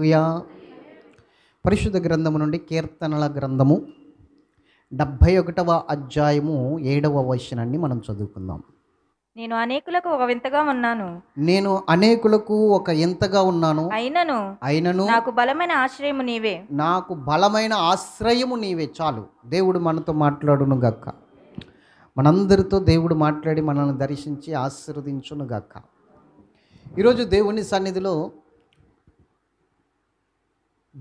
లుయా పరిశుద్ధ గ్రంథము నుండి కీర్తనల గ్రంథము డెబ్భై ఒకటవ అధ్యాయము ఏడవ వచనాన్ని మనం చదువుకుందాం నేను అనేకులకు ఒక వింతగా ఉన్నాను నేను అనేకులకు ఒక ఇంతగా ఉన్నాను అయినను అయినను నాకు బలమైన ఆశ్రయము నీవే నాకు బలమైన ఆశ్రయము నీవే చాలు దేవుడు మనతో మాట్లాడును గక్క మనందరితో దేవుడు మాట్లాడి మనల్ని దర్శించి ఆశీర్వదించును గక్క ఈరోజు దేవుని సన్నిధిలో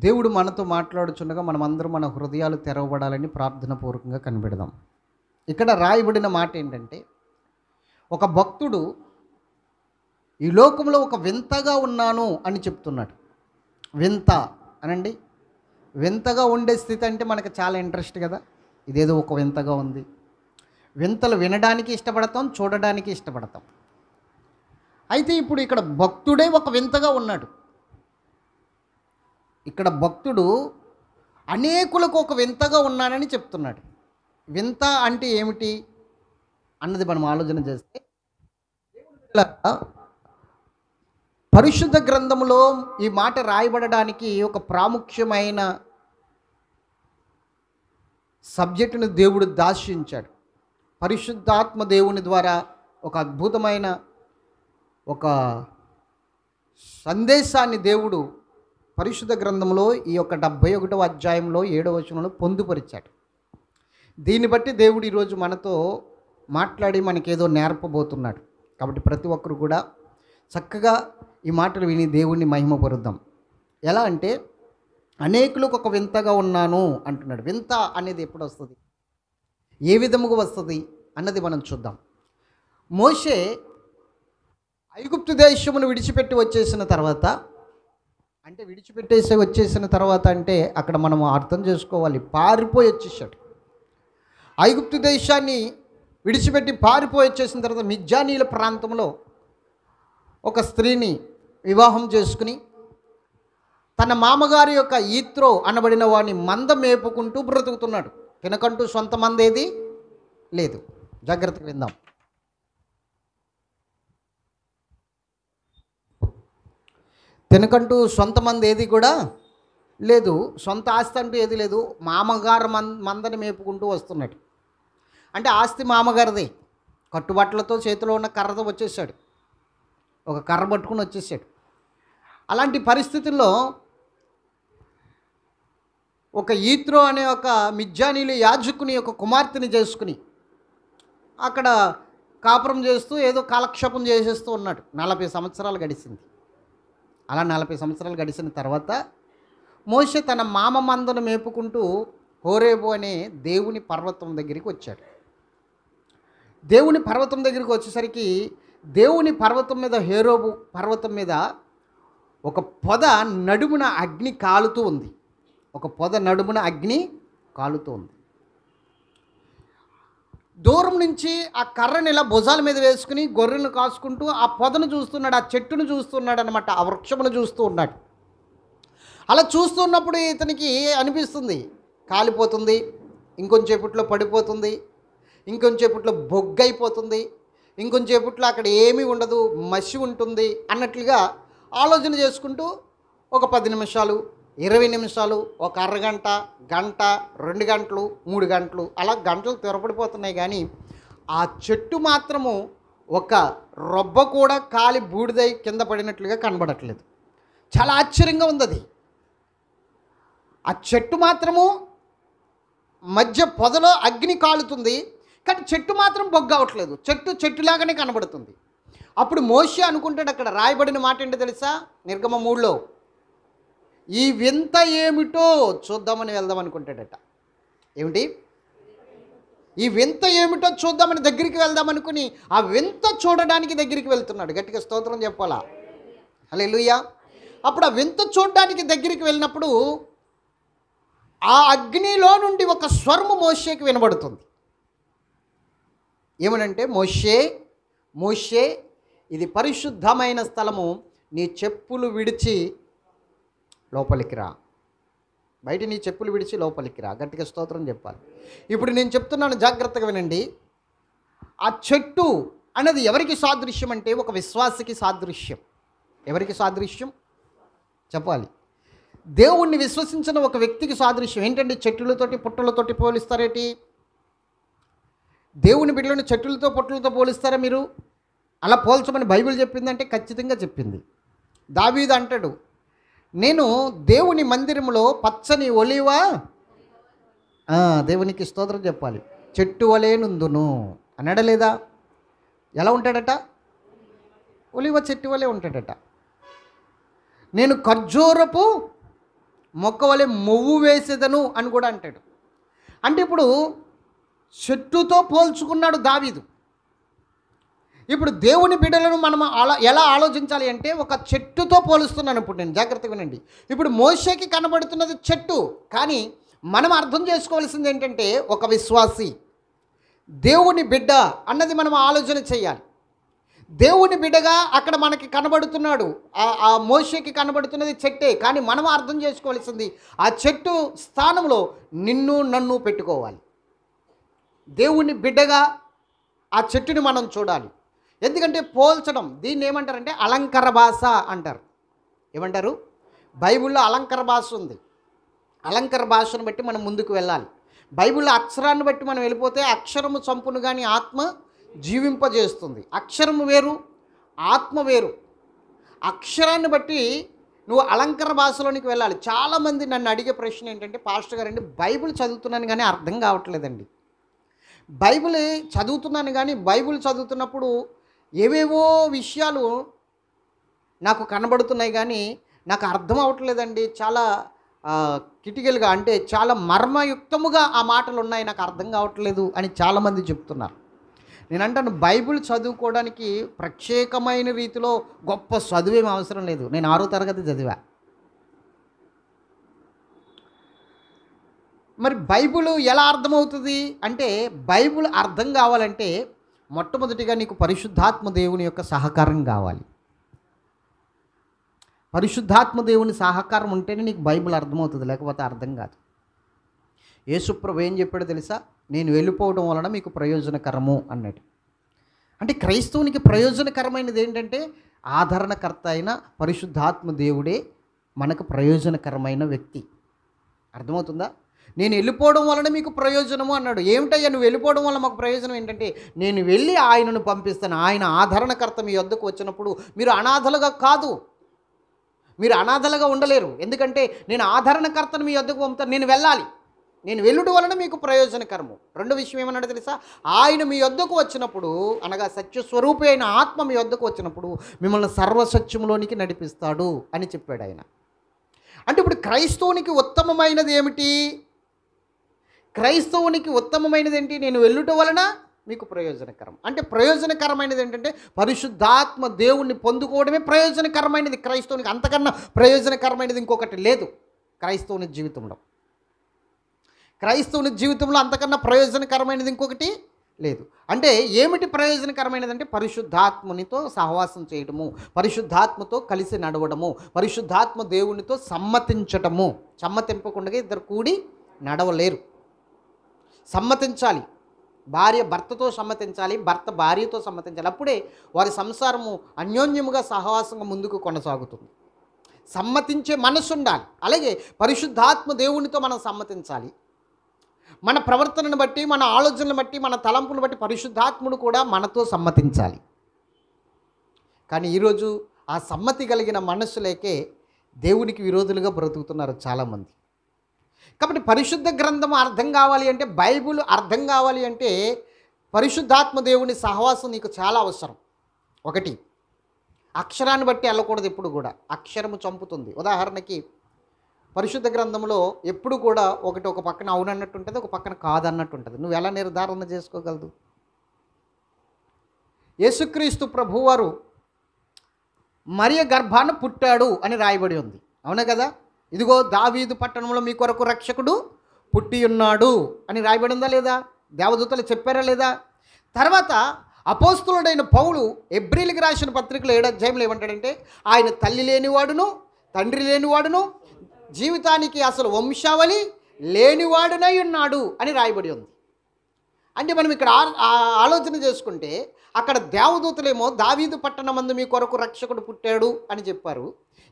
దేవుడు మనతో మాట్లాడుచుండగా మనం అందరూ మన హృదయాలు తెరవబడాలని ప్రార్థన పూర్వకంగా కనిపెడదాం ఇక్కడ రాయబడిన మాట ఏంటంటే ఒక భక్తుడు ఈ లోకంలో ఒక వింతగా ఉన్నాను అని చెప్తున్నాడు వింత అనండి వింతగా ఉండే స్థితి అంటే మనకు చాలా ఇంట్రెస్ట్ కదా ఇదేదో ఒక వింతగా ఉంది వింతలు వినడానికి ఇష్టపడతాం చూడడానికి ఇష్టపడతాం అయితే ఇప్పుడు ఇక్కడ భక్తుడే ఒక వింతగా ఉన్నాడు ఇక్కడ భక్తుడు అనేకులకు ఒక వింతగా ఉన్నానని చెప్తున్నాడు వింత అంటే ఏమిటి అన్నది మనం ఆలోచన చేస్తే పరిశుద్ధ గ్రంథంలో ఈ మాట రాయబడడానికి ఒక ప్రాముఖ్యమైన సబ్జెక్టును దేవుడు దాశించాడు పరిశుద్ధాత్మ దేవుని ద్వారా ఒక అద్భుతమైన ఒక సందేశాన్ని దేవుడు పరిశుద్ధ గ్రంథంలో ఈ యొక్క డెబ్భై ఒకటవ అధ్యాయంలో ఏడవ వచనంలో పొందుపరిచాడు దీన్ని బట్టి దేవుడు ఈరోజు మనతో మాట్లాడి మనకేదో నేర్పబోతున్నాడు కాబట్టి ప్రతి ఒక్కరు కూడా చక్కగా ఈ మాటలు విని దేవుణ్ణి మహిమపరుద్దాం ఎలా అంటే అనేకులకు ఒక వింతగా ఉన్నాను అంటున్నాడు వింత అనేది ఎప్పుడు వస్తుంది ఏ విధముగా వస్తుంది అన్నది మనం చూద్దాం మోషే ఐగుప్తు దేశమును విడిచిపెట్టి వచ్చేసిన తర్వాత అంటే విడిచిపెట్టేసి వచ్చేసిన తర్వాత అంటే అక్కడ మనం అర్థం చేసుకోవాలి పారిపోయి వచ్చేసాడు ఐగుప్తు దేశాన్ని విడిచిపెట్టి పారిపోయి వచ్చేసిన తర్వాత మిజ్జానీల ప్రాంతంలో ఒక స్త్రీని వివాహం చేసుకుని తన మామగారి యొక్క ఈత్రో అనబడిన వాడిని మంద మేపుకుంటూ బ్రతుకుతున్నాడు తినకంటూ సొంత మందేది లేదు జాగ్రత్తగా విందాం తినకంటూ సొంత మంది ఏది కూడా లేదు సొంత ఆస్తి అంటూ ఏది లేదు మామగారు మంద మందని మేపుకుంటూ వస్తున్నాడు అంటే ఆస్తి మామగారిదే కట్టుబట్టలతో చేతిలో ఉన్న కర్రతో వచ్చేసాడు ఒక కర్ర పట్టుకుని వచ్చేసాడు అలాంటి పరిస్థితుల్లో ఒక ఈత్రో అనే ఒక మిజ్జానీలు యాజుకుని ఒక కుమార్తెని చేసుకుని అక్కడ కాపురం చేస్తూ ఏదో కాలక్షేపం చేసేస్తూ ఉన్నాడు నలభై సంవత్సరాలు గడిచింది అలా నలభై సంవత్సరాలు గడిచిన తర్వాత మోషే తన మామ మందను మేపుకుంటూ హోరేబు అనే దేవుని పర్వతం దగ్గరికి వచ్చాడు దేవుని పర్వతం దగ్గరికి వచ్చేసరికి దేవుని పర్వతం మీద హేరోబు పర్వతం మీద ఒక పొద నడుమున అగ్ని కాలుతూ ఉంది ఒక పొద నడుమున అగ్ని కాలుతూ ఉంది దూరం నుంచి ఆ కర్రని ఇలా భుజాల మీద వేసుకుని గొర్రెను కాసుకుంటూ ఆ పొదను చూస్తున్నాడు ఆ చెట్టును చూస్తున్నాడు అనమాట ఆ వృక్షమును చూస్తూ ఉన్నాడు అలా చూస్తున్నప్పుడు ఇతనికి అనిపిస్తుంది కాలిపోతుంది ఇంకొంచేపట్లో పడిపోతుంది ఇంకొంచేపట్లో బొగ్గైపోతుంది ఇంకొంచేపట్లో అక్కడ ఏమీ ఉండదు మసి ఉంటుంది అన్నట్లుగా ఆలోచన చేసుకుంటూ ఒక పది నిమిషాలు ఇరవై నిమిషాలు ఒక అరగంట గంట రెండు గంటలు మూడు గంటలు అలా గంటలు తెరపడిపోతున్నాయి కానీ ఆ చెట్టు మాత్రము ఒక రొబ్బ కూడా కాలి బూడిదై కింద పడినట్లుగా కనబడట్లేదు చాలా ఆశ్చర్యంగా ఉంది అది ఆ చెట్టు మాత్రము మధ్య పొదలో అగ్ని కాలుతుంది కానీ చెట్టు మాత్రం బొగ్గ అవట్లేదు చెట్టు చెట్టులాగానే కనబడుతుంది అప్పుడు మోషి అనుకుంటాడు అక్కడ రాయబడిన మాట ఏంటో తెలుసా నిర్గమ మూడులో ఈ వింత ఏమిటో చూద్దామని వెళ్దాం అనుకుంటాడట ఏమిటి ఈ వింత ఏమిటో చూద్దామని దగ్గరికి వెళ్దాం అనుకుని ఆ వింత చూడడానికి దగ్గరికి వెళ్తున్నాడు గట్టిగా స్తోత్రం చెప్పాలా అలే లూయా అప్పుడు ఆ వింత చూడడానికి దగ్గరికి వెళ్ళినప్పుడు ఆ అగ్నిలో నుండి ఒక స్వర్ము మోషేకి వినబడుతుంది ఏమనంటే మోషే మోషే ఇది పరిశుద్ధమైన స్థలము నీ చెప్పులు విడిచి లోపలికి రా బయట నీ చెప్పులు విడిచి లోపలికి రా గట్టిగా స్తోత్రం చెప్పాలి ఇప్పుడు నేను చెప్తున్నాను జాగ్రత్తగా వినండి ఆ చెట్టు అన్నది ఎవరికి సాదృశ్యం అంటే ఒక విశ్వాసకి సాదృశ్యం ఎవరికి సాదృశ్యం చెప్పాలి దేవుణ్ణి విశ్వసించిన ఒక వ్యక్తికి సాదృశ్యం ఏంటండి చెట్టులతోటి పుట్టలతోటి పోలిస్తారేటి దేవుని బిడ్డలను చెట్టులతో పొట్టులతో పోలిస్తారా మీరు అలా పోల్చమని బైబిల్ చెప్పిందంటే ఖచ్చితంగా చెప్పింది దావీద్ అంటాడు నేను దేవుని మందిరంలో పచ్చని ఒలివా దేవునికి స్తోత్రం చెప్పాలి చెట్టు వలేనుందును అనడలేదా ఎలా ఉంటాడట ఒలివ చెట్టు వలె ఉంటాడట నేను ఖర్జూరపు మొక్క వలె మొవ్వు వేసేదను అని కూడా అంటాడు అంటే ఇప్పుడు చెట్టుతో పోల్చుకున్నాడు దావీదు ఇప్పుడు దేవుని బిడ్డలను మనం ఆలో ఎలా ఆలోచించాలి అంటే ఒక చెట్టుతో పోలుస్తున్నాను ఇప్పుడు నేను జాగ్రత్తగా వినండి ఇప్పుడు మోసేకి కనబడుతున్నది చెట్టు కానీ మనం అర్థం చేసుకోవాల్సింది ఏంటంటే ఒక విశ్వాసి దేవుని బిడ్డ అన్నది మనం ఆలోచన చేయాలి దేవుని బిడ్డగా అక్కడ మనకి కనబడుతున్నాడు ఆ మోసేకి కనబడుతున్నది చెట్టే కానీ మనం అర్థం చేసుకోవాల్సింది ఆ చెట్టు స్థానంలో నిన్ను నన్ను పెట్టుకోవాలి దేవుని బిడ్డగా ఆ చెట్టుని మనం చూడాలి ఎందుకంటే పోల్చడం దీన్ని ఏమంటారంటే అలంకార భాష అంటారు ఏమంటారు బైబిల్లో అలంకార భాష ఉంది అలంకార భాషను బట్టి మనం ముందుకు వెళ్ళాలి బైబిల్లో అక్షరాన్ని బట్టి మనం వెళ్ళిపోతే అక్షరము చంపును కానీ ఆత్మ జీవింపజేస్తుంది అక్షరము వేరు ఆత్మ వేరు అక్షరాన్ని బట్టి నువ్వు అలంకార భాషలోనికి వెళ్ళాలి చాలామంది నన్ను అడిగే ప్రశ్న ఏంటంటే పాస్టర్ గారండి బైబిల్ చదువుతున్నాను కానీ అర్థం కావట్లేదండి బైబిల్ చదువుతున్నాను కానీ బైబిల్ చదువుతున్నప్పుడు ఏవేవో విషయాలు నాకు కనబడుతున్నాయి కానీ నాకు అర్థం అవట్లేదండి చాలా కిటికలుగా అంటే చాలా మర్మయుక్తముగా ఆ మాటలు ఉన్నాయి నాకు అర్థం కావట్లేదు అని చాలామంది చెప్తున్నారు నేను అంటాను బైబిల్ చదువుకోవడానికి ప్రత్యేకమైన రీతిలో గొప్ప చదువేమి అవసరం లేదు నేను ఆరో తరగతి చదివా మరి బైబిల్ ఎలా అర్థమవుతుంది అంటే బైబిల్ అర్థం కావాలంటే మొట్టమొదటిగా నీకు పరిశుద్ధాత్మ దేవుని యొక్క సహకారం కావాలి పరిశుద్ధాత్మ దేవుని సహకారం ఉంటేనే నీకు బైబిల్ అర్థమవుతుంది లేకపోతే అర్థం కాదు యేసుప్రభు ఏం చెప్పాడో తెలుసా నేను వెళ్ళిపోవడం వలన మీకు ప్రయోజనకరము అన్నాడు అంటే క్రైస్తవునికి ప్రయోజనకరమైనది ఏంటంటే ఆదరణకర్త అయిన పరిశుద్ధాత్మ దేవుడే మనకు ప్రయోజనకరమైన వ్యక్తి అర్థమవుతుందా నేను వెళ్ళిపోవడం వలన మీకు ప్రయోజనము అన్నాడు ఏమిటయ్యా నువ్వు వెళ్ళిపోవడం వల్ల మాకు ప్రయోజనం ఏంటంటే నేను వెళ్ళి ఆయనను పంపిస్తాను ఆయన ఆదరణకర్త మీ వద్దకు వచ్చినప్పుడు మీరు అనాథలుగా కాదు మీరు అనాథలుగా ఉండలేరు ఎందుకంటే నేను ఆదరణకర్తను మీ వద్దకు పంపుతాను నేను వెళ్ళాలి నేను వెళ్ళుడు వలన మీకు ప్రయోజనకరము రెండు విషయం ఏమన్నాడు తెలుసా ఆయన మీ వద్దకు వచ్చినప్పుడు అనగా సత్యస్వరూపి అయిన ఆత్మ మీ వద్దకు వచ్చినప్పుడు మిమ్మల్ని సర్వసత్యములోనికి నడిపిస్తాడు అని చెప్పాడు ఆయన అంటే ఇప్పుడు క్రైస్తవునికి ఉత్తమమైనది ఏమిటి క్రైస్తవునికి ఉత్తమమైనది ఏంటి నేను వెళ్ళుట వలన మీకు ప్రయోజనకరం అంటే ప్రయోజనకరమైనది ఏంటంటే పరిశుద్ధాత్మ దేవుణ్ణి పొందుకోవడమే ప్రయోజనకరమైనది క్రైస్తవునికి అంతకన్నా ప్రయోజనకరమైనది ఇంకొకటి లేదు క్రైస్తవుని జీవితంలో క్రైస్తవుని జీవితంలో అంతకన్నా ప్రయోజనకరమైనది ఇంకొకటి లేదు అంటే ఏమిటి ప్రయోజనకరమైనదంటే పరిశుద్ధాత్మనితో సహవాసం చేయడము పరిశుద్ధాత్మతో కలిసి నడవడము పరిశుద్ధాత్మ దేవునితో సమ్మతించటము సమ్మతింపకుండా ఇద్దరు కూడి నడవలేరు సమ్మతించాలి భార్య భర్తతో సమ్మతించాలి భర్త భార్యతో సమ్మతించాలి అప్పుడే వారి సంసారము అన్యోన్యముగా సహవాసంగా ముందుకు కొనసాగుతుంది సమ్మతించే మనసు ఉండాలి అలాగే పరిశుద్ధాత్మ దేవునితో మనం సమ్మతించాలి మన ప్రవర్తనను బట్టి మన ఆలోచనను బట్టి మన తలంపును బట్టి పరిశుద్ధాత్ముడు కూడా మనతో సమ్మతించాలి కానీ ఈరోజు ఆ సమ్మతి కలిగిన మనస్సులేకే దేవునికి విరోధులుగా బ్రతుకుతున్నారు చాలామంది కాబట్టి పరిశుద్ధ గ్రంథం అర్థం కావాలి అంటే బైబుల్ అర్థం కావాలి అంటే పరిశుద్ధాత్మ దేవుని సహవాసం నీకు చాలా అవసరం ఒకటి అక్షరాన్ని బట్టి వెళ్ళకూడదు ఎప్పుడు కూడా అక్షరము చంపుతుంది ఉదాహరణకి పరిశుద్ధ గ్రంథంలో ఎప్పుడు కూడా ఒకటి ఒక పక్కన అవునన్నట్టు ఉంటుంది ఒక పక్కన కాదన్నట్టు ఉంటుంది నువ్వు ఎలా నిర్ధారణ చేసుకోగలదు యేసుక్రీస్తు ప్రభువారు మరియ గర్భాన్ని పుట్టాడు అని రాయబడి ఉంది అవునా కదా ఇదిగో దావీదు పట్టణంలో మీ కొరకు రక్షకుడు పుట్టి ఉన్నాడు అని రాయబడిందా లేదా దేవదూతలు చెప్పారా లేదా తర్వాత అపోస్తులుడైన పౌలు ఎబ్రిల్కి రాసిన పత్రికలో ఏడాధ్యాయంలో ఏమంటాడంటే ఆయన తల్లి లేనివాడును తండ్రి లేనివాడును జీవితానికి అసలు వంశావళి లేనివాడునై ఉన్నాడు అని రాయబడి ఉంది అంటే మనం ఇక్కడ ఆలోచన చేసుకుంటే అక్కడ దేవదూతలేమో దావీదు పట్టణమందు మీ కొరకు రక్షకుడు పుట్టాడు అని చెప్పారు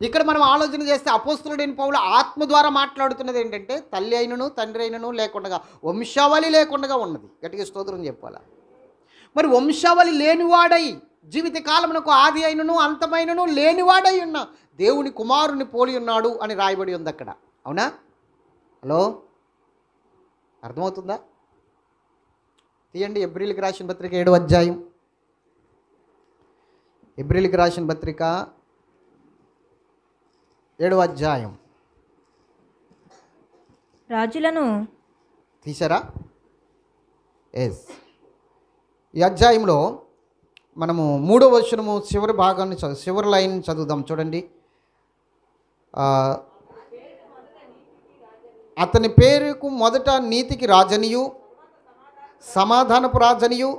ఇక్కడ మనం ఆలోచన చేస్తే అపోస్తులుడైన పౌలు ఆత్మ ద్వారా మాట్లాడుతున్నది ఏంటంటే తల్లి అయినను తండ్రి అయినను లేకుండా వంశావళి లేకుండా ఉన్నది గట్టిగా స్తోత్రం చెప్పాలా మరి వంశావళి లేనివాడై జీవిత కాలమునకు ఆది అయినను అంతమైనను లేనివాడై ఉన్న దేవుని కుమారుని పోలి ఉన్నాడు అని రాయబడి ఉంది అక్కడ అవునా హలో అర్థమవుతుందా తీయండి ఎబ్రిల్కి రాసిన పత్రిక ఏడు అధ్యాయం ఎబ్రిల్కి రాసిన పత్రిక ఏడవ అధ్యాయం రాజులను తీసారా ఎస్ ఈ అధ్యాయంలో మనము మూడో వచనము చివరి భాగాన్ని చివరి లైన్ చదువుదాం చూడండి అతని పేరుకు మొదట నీతికి రాజనియు సమాధానపు రాజనియు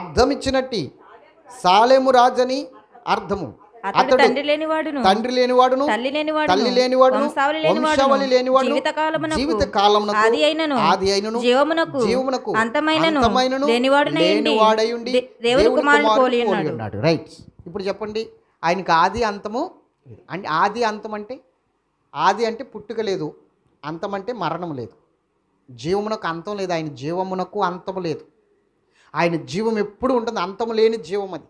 అర్థమిచ్చినట్టి సాలేము రాజని అర్థము తండ్రి లేనివాడును తండ్రి లేనివాడును తల్లి లేనివాడు తల్లి లేనివాడును ఆది అయినను జీవమునకు జీవమునకు అంతమైనను అంతమైనను దేవుని కుమారుడు ఉన్నాడు రైట్ ఇప్పుడు చెప్పండి ఆయనకి ఆది అంతము అంటే ఆది అంతం అంటే ఆది అంటే పుట్టుక లేదు అంతం అంటే మరణం లేదు జీవమునకు అంతం లేదు ఆయన జీవమునకు అంతం లేదు ఆయన జీవం ఎప్పుడు ఉంటుంది అంతం లేని జీవం అది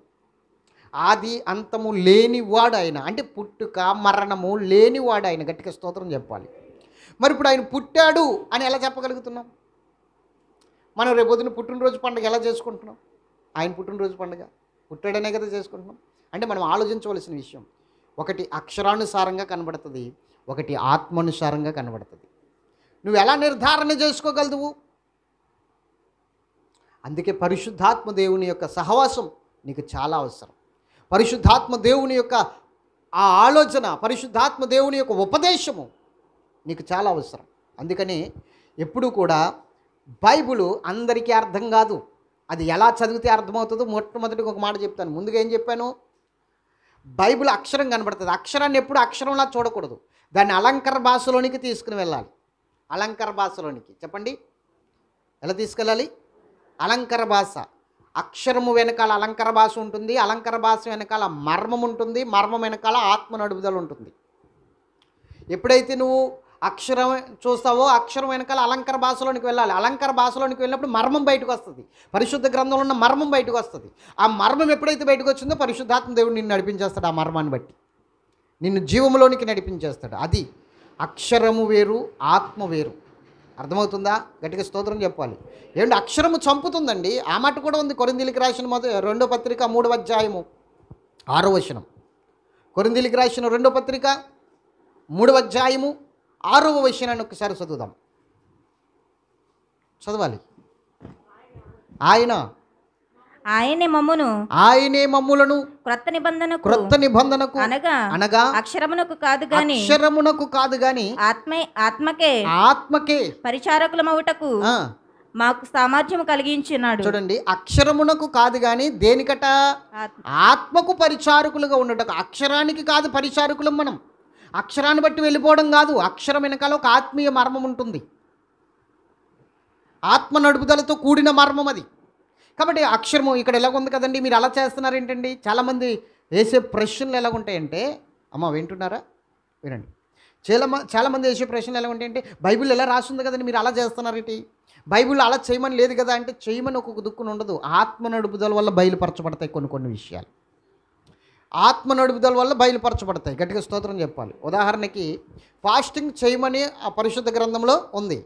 ఆది అంతము లేనివాడు ఆయన అంటే పుట్టుక మరణము లేనివాడు ఆయన గట్టిగా స్తోత్రం చెప్పాలి మరి ఇప్పుడు ఆయన పుట్టాడు అని ఎలా చెప్పగలుగుతున్నాం మనం రేపొద్దున పుట్టినరోజు పండుగ ఎలా చేసుకుంటున్నాం ఆయన పుట్టినరోజు పండుగ పుట్టాడనే కదా చేసుకుంటున్నాం అంటే మనం ఆలోచించవలసిన విషయం ఒకటి అక్షరానుసారంగా కనబడుతుంది ఒకటి ఆత్మానుసారంగా కనబడుతుంది నువ్వు ఎలా నిర్ధారణ చేసుకోగలదువు అందుకే పరిశుద్ధాత్మ దేవుని యొక్క సహవాసం నీకు చాలా అవసరం పరిశుద్ధాత్మ దేవుని యొక్క ఆ ఆలోచన పరిశుద్ధాత్మ దేవుని యొక్క ఉపదేశము నీకు చాలా అవసరం అందుకని ఎప్పుడు కూడా బైబుల్ అందరికీ అర్థం కాదు అది ఎలా చదివితే అర్థమవుతుందో మొట్టమొదటికి ఒక మాట చెప్తాను ముందుగా ఏం చెప్పాను బైబుల్ అక్షరం కనబడుతుంది అక్షరాన్ని ఎప్పుడు అక్షరంలా చూడకూడదు దాన్ని అలంకార భాషలోనికి తీసుకుని వెళ్ళాలి అలంకార భాషలోనికి చెప్పండి ఎలా తీసుకెళ్ళాలి అలంకార భాష అక్షరము వెనకాల అలంకార భాష ఉంటుంది అలంకార భాష వెనకాల మర్మం ఉంటుంది మర్మం వెనకాల ఆత్మ నడుపుదల ఉంటుంది ఎప్పుడైతే నువ్వు అక్షరం చూస్తావో అక్షరం వెనకాల అలంకార భాషలోనికి వెళ్ళాలి అలంకార భాషలోనికి వెళ్ళినప్పుడు మర్మం బయటకు వస్తుంది పరిశుద్ధ గ్రంథంలో ఉన్న మర్మం బయటకు వస్తుంది ఆ మర్మం ఎప్పుడైతే బయటకు వచ్చిందో పరిశుద్ధాత్మ దేవుడు నిన్ను నడిపించేస్తాడు ఆ మర్మాన్ని బట్టి నిన్ను జీవంలోనికి నడిపించేస్తాడు అది అక్షరము వేరు ఆత్మ వేరు అర్థమవుతుందా గట్టిగా స్తోత్రం చెప్పాలి ఏంటి అక్షరము చంపుతుందండి ఆ మాట కూడా ఉంది కొరిందీలికి రాసిన మొదటి రెండో పత్రిక మూడవ అధ్యాయము ఆరో వచనం కొరిందీలికి రాసిన రెండో పత్రిక మూడవ అధ్యాయము ఆరవ వచనాన్ని ఒకసారి చదువుదాం చదవాలి ఆయన ఆయనే మమ్మును ఆయనే మమ్ములను క్రొత్త నిబంధనకు క్రొత్త నిబంధనకు అనగా అనగా అక్షరమునకు కాదు గాని అక్షరమునకు కాదు గాని ఆత్మే ఆత్మకే ఆత్మకే పరిచారకులమవుటకు మాకు సామర్థ్యం కలిగించినాడు చూడండి అక్షరమునకు కాదు గాని దేనికట ఆత్మకు పరిచారకులుగా ఉండట అక్షరానికి కాదు పరిచారకులం మనం అక్షరాన్ని బట్టి వెళ్ళిపోవడం కాదు అక్షరం వెనకాల ఒక ఆత్మీయ మర్మం ఉంటుంది ఆత్మ నడుపుదలతో కూడిన మర్మం అది కాబట్టి అక్షరము ఇక్కడ ఎలాగ ఉంది కదండి మీరు అలా చేస్తున్నారు ఏంటండి చాలామంది వేసే ప్రశ్నలు ఎలా ఉంటాయంటే అమ్మ వింటున్నారా వినండి చాలా చాలామంది వేసే ప్రశ్నలు ఎలా అంటే బైబిల్ ఎలా రాసింది కదండి మీరు అలా చేస్తున్నారు ఏంటి బైబిల్ అలా చేయమని లేదు కదా అంటే చేయమని ఒక్కొక్క దుక్కున ఉండదు ఆత్మ నడుపుదల వల్ల బయలుపరచబడతాయి కొన్ని కొన్ని విషయాలు ఆత్మ నడుపుదల వల్ల బయలుపరచబడతాయి గట్టిగా స్తోత్రం చెప్పాలి ఉదాహరణకి ఫాస్టింగ్ చేయమని ఆ పరిశుద్ధ గ్రంథంలో ఉంది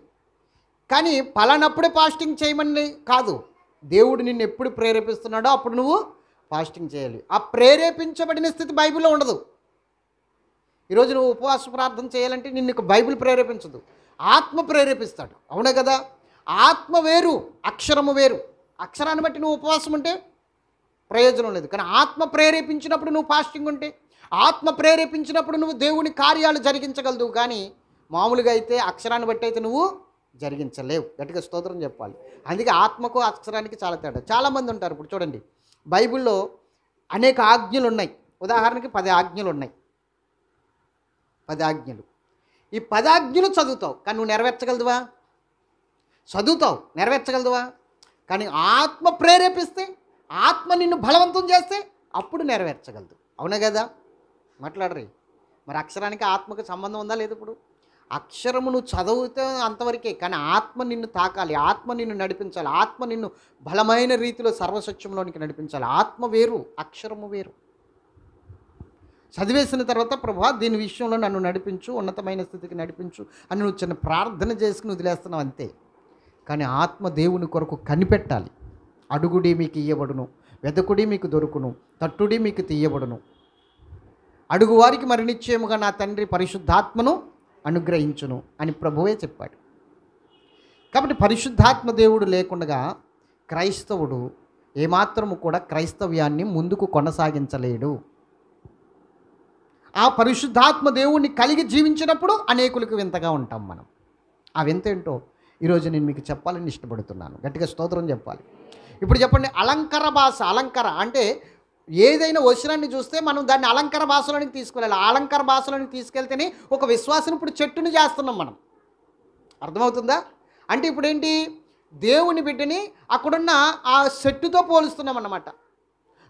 కానీ పలానప్పుడే ఫాస్టింగ్ చేయమని కాదు దేవుడు నిన్ను ఎప్పుడు ప్రేరేపిస్తున్నాడో అప్పుడు నువ్వు ఫాస్టింగ్ చేయాలి ఆ ప్రేరేపించబడిన స్థితి బైబిల్లో ఉండదు ఈరోజు నువ్వు ఉపవాస ప్రార్థన చేయాలంటే నిన్ను బైబిల్ ప్రేరేపించదు ఆత్మ ప్రేరేపిస్తాడు అవునా కదా ఆత్మ వేరు అక్షరము వేరు అక్షరాన్ని బట్టి నువ్వు ఉపవాసం ఉంటే ప్రయోజనం లేదు కానీ ఆత్మ ప్రేరేపించినప్పుడు నువ్వు ఫాస్టింగ్ ఉంటే ఆత్మ ప్రేరేపించినప్పుడు నువ్వు దేవుని కార్యాలు జరిగించగలదు కానీ మామూలుగా అయితే అక్షరాన్ని బట్టి అయితే నువ్వు జరిగించలేవు గట్టిగా స్తోత్రం చెప్పాలి అందుకే ఆత్మకు అక్షరానికి చాలా తేడా చాలామంది ఉంటారు ఇప్పుడు చూడండి బైబిల్లో అనేక ఆజ్ఞలు ఉన్నాయి ఉదాహరణకి పది ఆజ్ఞలు ఉన్నాయి పది ఆజ్ఞలు ఈ పదాజ్ఞులు చదువుతావు కానీ నువ్వు నెరవేర్చగలదువా చదువుతావు నెరవేర్చగలదువా కానీ ఆత్మ ప్రేరేపిస్తే ఆత్మ నిన్ను బలవంతం చేస్తే అప్పుడు నెరవేర్చగలదు అవునా కదా మాట్లాడరు మరి అక్షరానికి ఆత్మకు సంబంధం ఉందా లేదు ఇప్పుడు అక్షరమును చదివితే అంతవరకే కానీ ఆత్మ నిన్ను తాకాలి ఆత్మ నిన్ను నడిపించాలి ఆత్మ నిన్ను బలమైన రీతిలో సర్వసత్యంలోనికి నడిపించాలి ఆత్మ వేరు అక్షరము వేరు చదివేసిన తర్వాత ప్రభా దీని విషయంలో నన్ను నడిపించు ఉన్నతమైన స్థితికి నడిపించు అని నువ్వు చిన్న ప్రార్థన చేసుకుని వదిలేస్తున్నావు అంతే కానీ ఆత్మ దేవుని కొరకు కనిపెట్టాలి అడుగుడి మీకు ఇయ్యబడును వెదకుడి మీకు దొరుకును తట్టుడి మీకు తీయబడును అడుగువారికి మరి నిశ్చయముగా నా తండ్రి పరిశుద్ధాత్మను అనుగ్రహించును అని ప్రభువే చెప్పాడు కాబట్టి పరిశుద్ధాత్మ దేవుడు లేకుండా క్రైస్తవుడు ఏమాత్రము కూడా క్రైస్తవ్యాన్ని ముందుకు కొనసాగించలేడు ఆ పరిశుద్ధాత్మ దేవుణ్ణి కలిగి జీవించినప్పుడు అనేకులకు వింతగా ఉంటాం మనం ఆ వింత ఏంటో ఈరోజు నేను మీకు చెప్పాలని ఇష్టపడుతున్నాను గట్టిగా స్తోత్రం చెప్పాలి ఇప్పుడు చెప్పండి అలంకార భాష అలంకార అంటే ఏదైనా వచనాన్ని చూస్తే మనం దాన్ని అలంకార భాషలోనికి తీసుకెళ్ళాలి అలంకార భాషలోనికి తీసుకెళ్తేనే ఒక విశ్వాసం ఇప్పుడు చెట్టును చేస్తున్నాం మనం అర్థమవుతుందా అంటే ఇప్పుడు ఏంటి దేవుని బిడ్డని అక్కడున్న ఆ చెట్టుతో పోలుస్తున్నాం అన్నమాట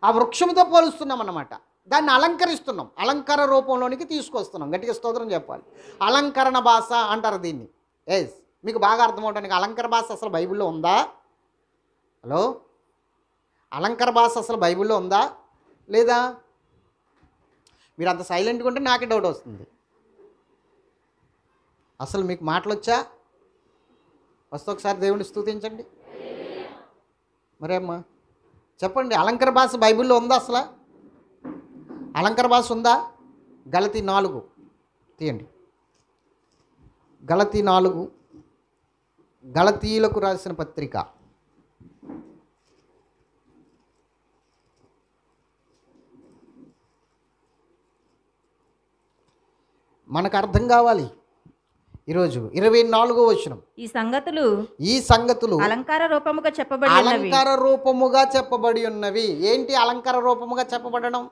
ఆ వృక్షంతో పోలుస్తున్నాం అన్నమాట దాన్ని అలంకరిస్తున్నాం అలంకార రూపంలోనికి తీసుకొస్తున్నాం గట్టిగా స్తోత్రం చెప్పాలి అలంకరణ భాష అంటారు దీన్ని ఎస్ మీకు బాగా అర్థమవడానికి అలంకార భాష అసలు బైబిల్లో ఉందా హలో అలంకార భాష అసలు బైబిల్లో ఉందా లేదా మీరు అంత సైలెంట్గా ఉంటే నాకే డౌట్ వస్తుంది అసలు మీకు మాటలు వచ్చా వస్తే ఒకసారి దేవుని స్థుతించండి మరేమ్మా చెప్పండి అలంకార భాష బైబిల్లో ఉందా అసలు అలంకార భాష ఉందా గలతి నాలుగు తీయండి గలతి నాలుగు గలతీలకు రాసిన పత్రిక మనకు అర్థం కావాలి ఈరోజు ఇరవై నాలుగో వచనం ఈ సంగతులు ఈ సంగతులు అలంకార రూపముగా చెప్పబడి అలంకార రూపముగా చెప్పబడి ఉన్నవి ఏంటి అలంకార రూపముగా చెప్పబడడం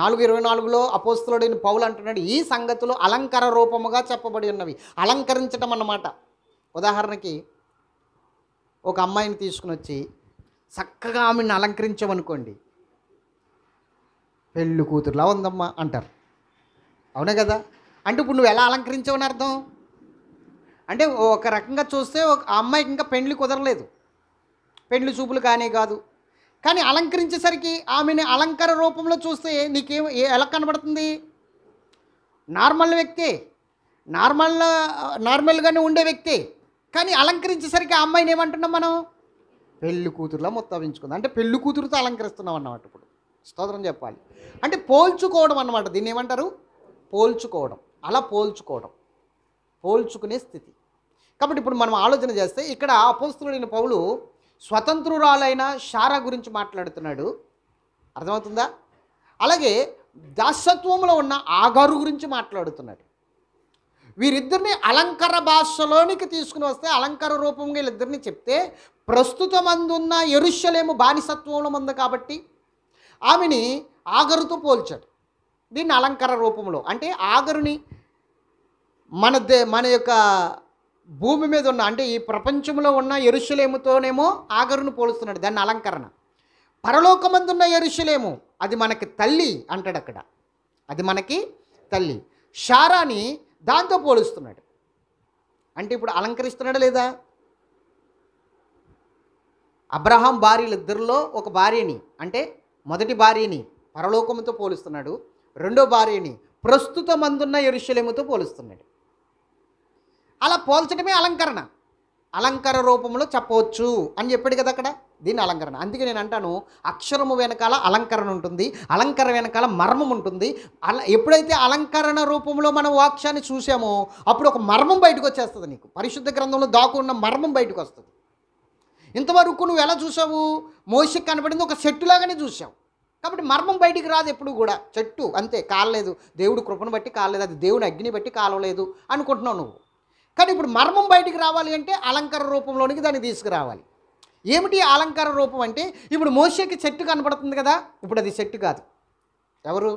నాలుగు ఇరవై నాలుగులో అపోస్తులుడైన పౌలు అంటున్నాడు ఈ సంగతులు అలంకార రూపముగా చెప్పబడి ఉన్నవి అలంకరించడం అన్నమాట ఉదాహరణకి ఒక అమ్మాయిని తీసుకుని వచ్చి చక్కగా ఆమెను అలంకరించమనుకోండి పెళ్ళి కూతురులా ఉందమ్మా అంటారు అవునా కదా అంటే ఇప్పుడు నువ్వు ఎలా అలంకరించావని అర్థం అంటే ఒక రకంగా చూస్తే ఒక అమ్మాయికి ఇంకా పెండ్లి కుదరలేదు పెండ్లి చూపులు కానీ కాదు కానీ అలంకరించేసరికి ఆమెని అలంకార రూపంలో చూస్తే నీకేం ఎలా కనబడుతుంది నార్మల్ వ్యక్తి నార్మల్ నార్మల్గానే ఉండే వ్యక్తి కానీ అలంకరించేసరికి ఆ అమ్మాయిని ఏమంటున్నాం మనం పెళ్లి కూతురులా మొత్తావించుకుంది అంటే పెళ్లి కూతురుతో అలంకరిస్తున్నాం అన్నమాట ఇప్పుడు స్తోత్రం చెప్పాలి అంటే పోల్చుకోవడం అన్నమాట దీన్ని ఏమంటారు పోల్చుకోవడం అలా పోల్చుకోవడం పోల్చుకునే స్థితి కాబట్టి ఇప్పుడు మనం ఆలోచన చేస్తే ఇక్కడ అపోస్తుడైన పౌలు స్వతంత్రురాలైన షారా గురించి మాట్లాడుతున్నాడు అర్థమవుతుందా అలాగే దాసత్వంలో ఉన్న ఆగారు గురించి మాట్లాడుతున్నాడు వీరిద్దరిని అలంకార భాషలోనికి తీసుకుని వస్తే అలంకార రూపంగా వీళ్ళిద్దరిని చెప్తే ప్రస్తుతం అందున్న ఎరుషలేము బానిసత్వంలో ఉంది కాబట్టి ఆమెని ఆగరుతో పోల్చాడు దీన్ని అలంకార రూపంలో అంటే ఆగరుని మన దే మన యొక్క భూమి మీద ఉన్న అంటే ఈ ప్రపంచంలో ఉన్న ఎరుశలేముతోనేమో ఆగరును పోలుస్తున్నాడు దాన్ని అలంకరణ పరలోకమందున్న ఎరుశలేము అది మనకి తల్లి అంటాడు అక్కడ అది మనకి తల్లి షారాని దాంతో పోలుస్తున్నాడు అంటే ఇప్పుడు అలంకరిస్తున్నాడా లేదా అబ్రహాం భార్యలిద్దరిలో ఒక భార్యని అంటే మొదటి భార్యని పరలోకముతో పోలుస్తున్నాడు రెండో భార్యని అందున్న ఎరుశలేముతో పోలుస్తున్నాడు అలా పోల్చడమే అలంకరణ అలంకార రూపంలో చెప్పవచ్చు అని చెప్పాడు కదా అక్కడ దీని అలంకరణ అందుకే నేను అంటాను అక్షరము వెనకాల అలంకరణ ఉంటుంది అలంకరణ వెనకాల మర్మం ఉంటుంది అల ఎప్పుడైతే అలంకరణ రూపంలో మనం వాక్యాన్ని చూసామో అప్పుడు ఒక మర్మం బయటకు వచ్చేస్తుంది నీకు పరిశుద్ధ గ్రంథంలో దాకున్న మర్మం బయటకు వస్తుంది ఇంతవరకు నువ్వు ఎలా చూసావు మోసకి కనబడింది ఒక సెట్టులాగానే చూసావు కాబట్టి మర్మం బయటికి రాదు ఎప్పుడు కూడా చెట్టు అంతే కాలలేదు దేవుడు కృపను బట్టి కాలలేదు అది దేవుని అగ్ని బట్టి కాలలేదు అనుకుంటున్నావు నువ్వు కానీ ఇప్పుడు మర్మం బయటికి రావాలి అంటే అలంకార రూపంలోనికి దాన్ని తీసుకురావాలి ఏమిటి అలంకార రూపం అంటే ఇప్పుడు మోసకి చెట్టు కనపడుతుంది కదా ఇప్పుడు అది చెట్టు కాదు ఎవరు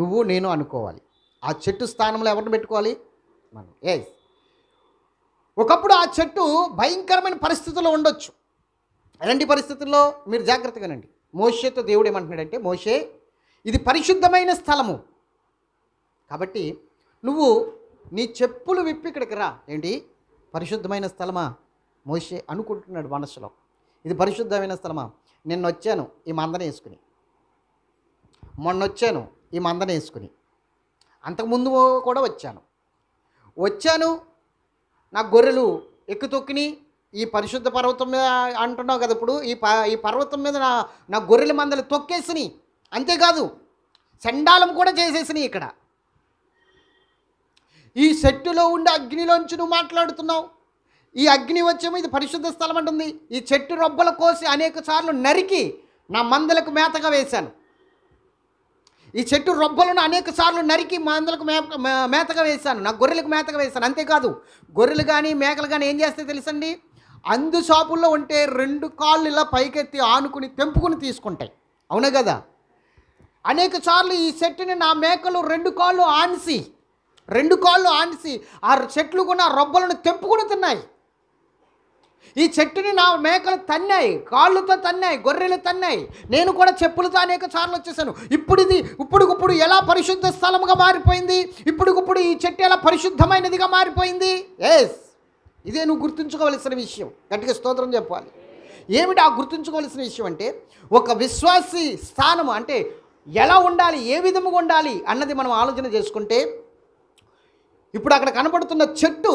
నువ్వు నేను అనుకోవాలి ఆ చెట్టు స్థానంలో ఎవరిని పెట్టుకోవాలి మనం ఏ ఒకప్పుడు ఆ చెట్టు భయంకరమైన పరిస్థితుల్లో ఉండొచ్చు అలాంటి పరిస్థితుల్లో మీరు జాగ్రత్తగానండి మోషేతో దేవుడు ఏమంటున్నాడంటే మోషే ఇది పరిశుద్ధమైన స్థలము కాబట్టి నువ్వు నీ చెప్పులు విప్పి ఇక్కడికి రా ఏంటి పరిశుద్ధమైన స్థలమా మోషే అనుకుంటున్నాడు మనసులో ఇది పరిశుద్ధమైన స్థలమా నిన్న వచ్చాను ఈ మందన వేసుకుని మొన్న వచ్చాను ఈ మందన వేసుకుని అంతకుముందు కూడా వచ్చాను వచ్చాను నా గొర్రెలు ఎక్కుతొక్కిని ఈ పరిశుద్ధ పర్వతం మీద అంటున్నావు కదా ఇప్పుడు ఈ ప ఈ పర్వతం మీద నా నా గొర్రెల మందలు తొక్కేసినాయి అంతేకాదు చండాలం కూడా చేసేసినాయి ఇక్కడ ఈ చెట్టులో ఉండే అగ్నిలోంచి నువ్వు మాట్లాడుతున్నావు ఈ అగ్ని వచ్చే ఇది పరిశుద్ధ స్థలం అంటుంది ఈ చెట్టు రొబ్బలు కోసి అనేక సార్లు నరికి నా మందలకు మేతగా వేశాను ఈ చెట్టు రొబ్బలను అనేక సార్లు నరికి మందలకు మేతగా వేశాను నా గొర్రెలకు మేతగా వేశాను అంతేకాదు గొర్రెలు కానీ మేకలు కానీ ఏం చేస్తాయి తెలుసండి అందు షాపుల్లో ఉంటే రెండు కాళ్ళు ఇలా పైకెత్తి ఆనుకుని తెంపుకుని తీసుకుంటాయి అవునా కదా అనేక సార్లు ఈ చెట్టుని నా మేకలు రెండు కాళ్ళు ఆన్సి రెండు కాళ్ళు ఆన్సి ఆ చెట్లు కూడా ఆ రొబ్బలను తెంపుకుని తిన్నాయి ఈ చెట్టుని నా మేకలు తన్నాయి కాళ్ళుతో తన్నాయి గొర్రెలు తన్నాయి నేను కూడా చెప్పులతో అనేక సార్లు వచ్చేసాను ఇప్పుడు ఇది ఇప్పుడుకిప్పుడు ఎలా పరిశుద్ధ స్థలముగా మారిపోయింది ఇప్పుడుకిప్పుడు ఈ చెట్టు ఎలా పరిశుద్ధమైనదిగా మారిపోయింది ఎస్ ఇదే నువ్వు గుర్తుంచుకోవలసిన విషయం గట్టిగా స్తోత్రం చెప్పాలి ఏమిటి ఆ గుర్తుంచుకోవలసిన విషయం అంటే ఒక విశ్వాసి స్థానము అంటే ఎలా ఉండాలి ఏ విధముగా ఉండాలి అన్నది మనం ఆలోచన చేసుకుంటే ఇప్పుడు అక్కడ కనపడుతున్న చెట్టు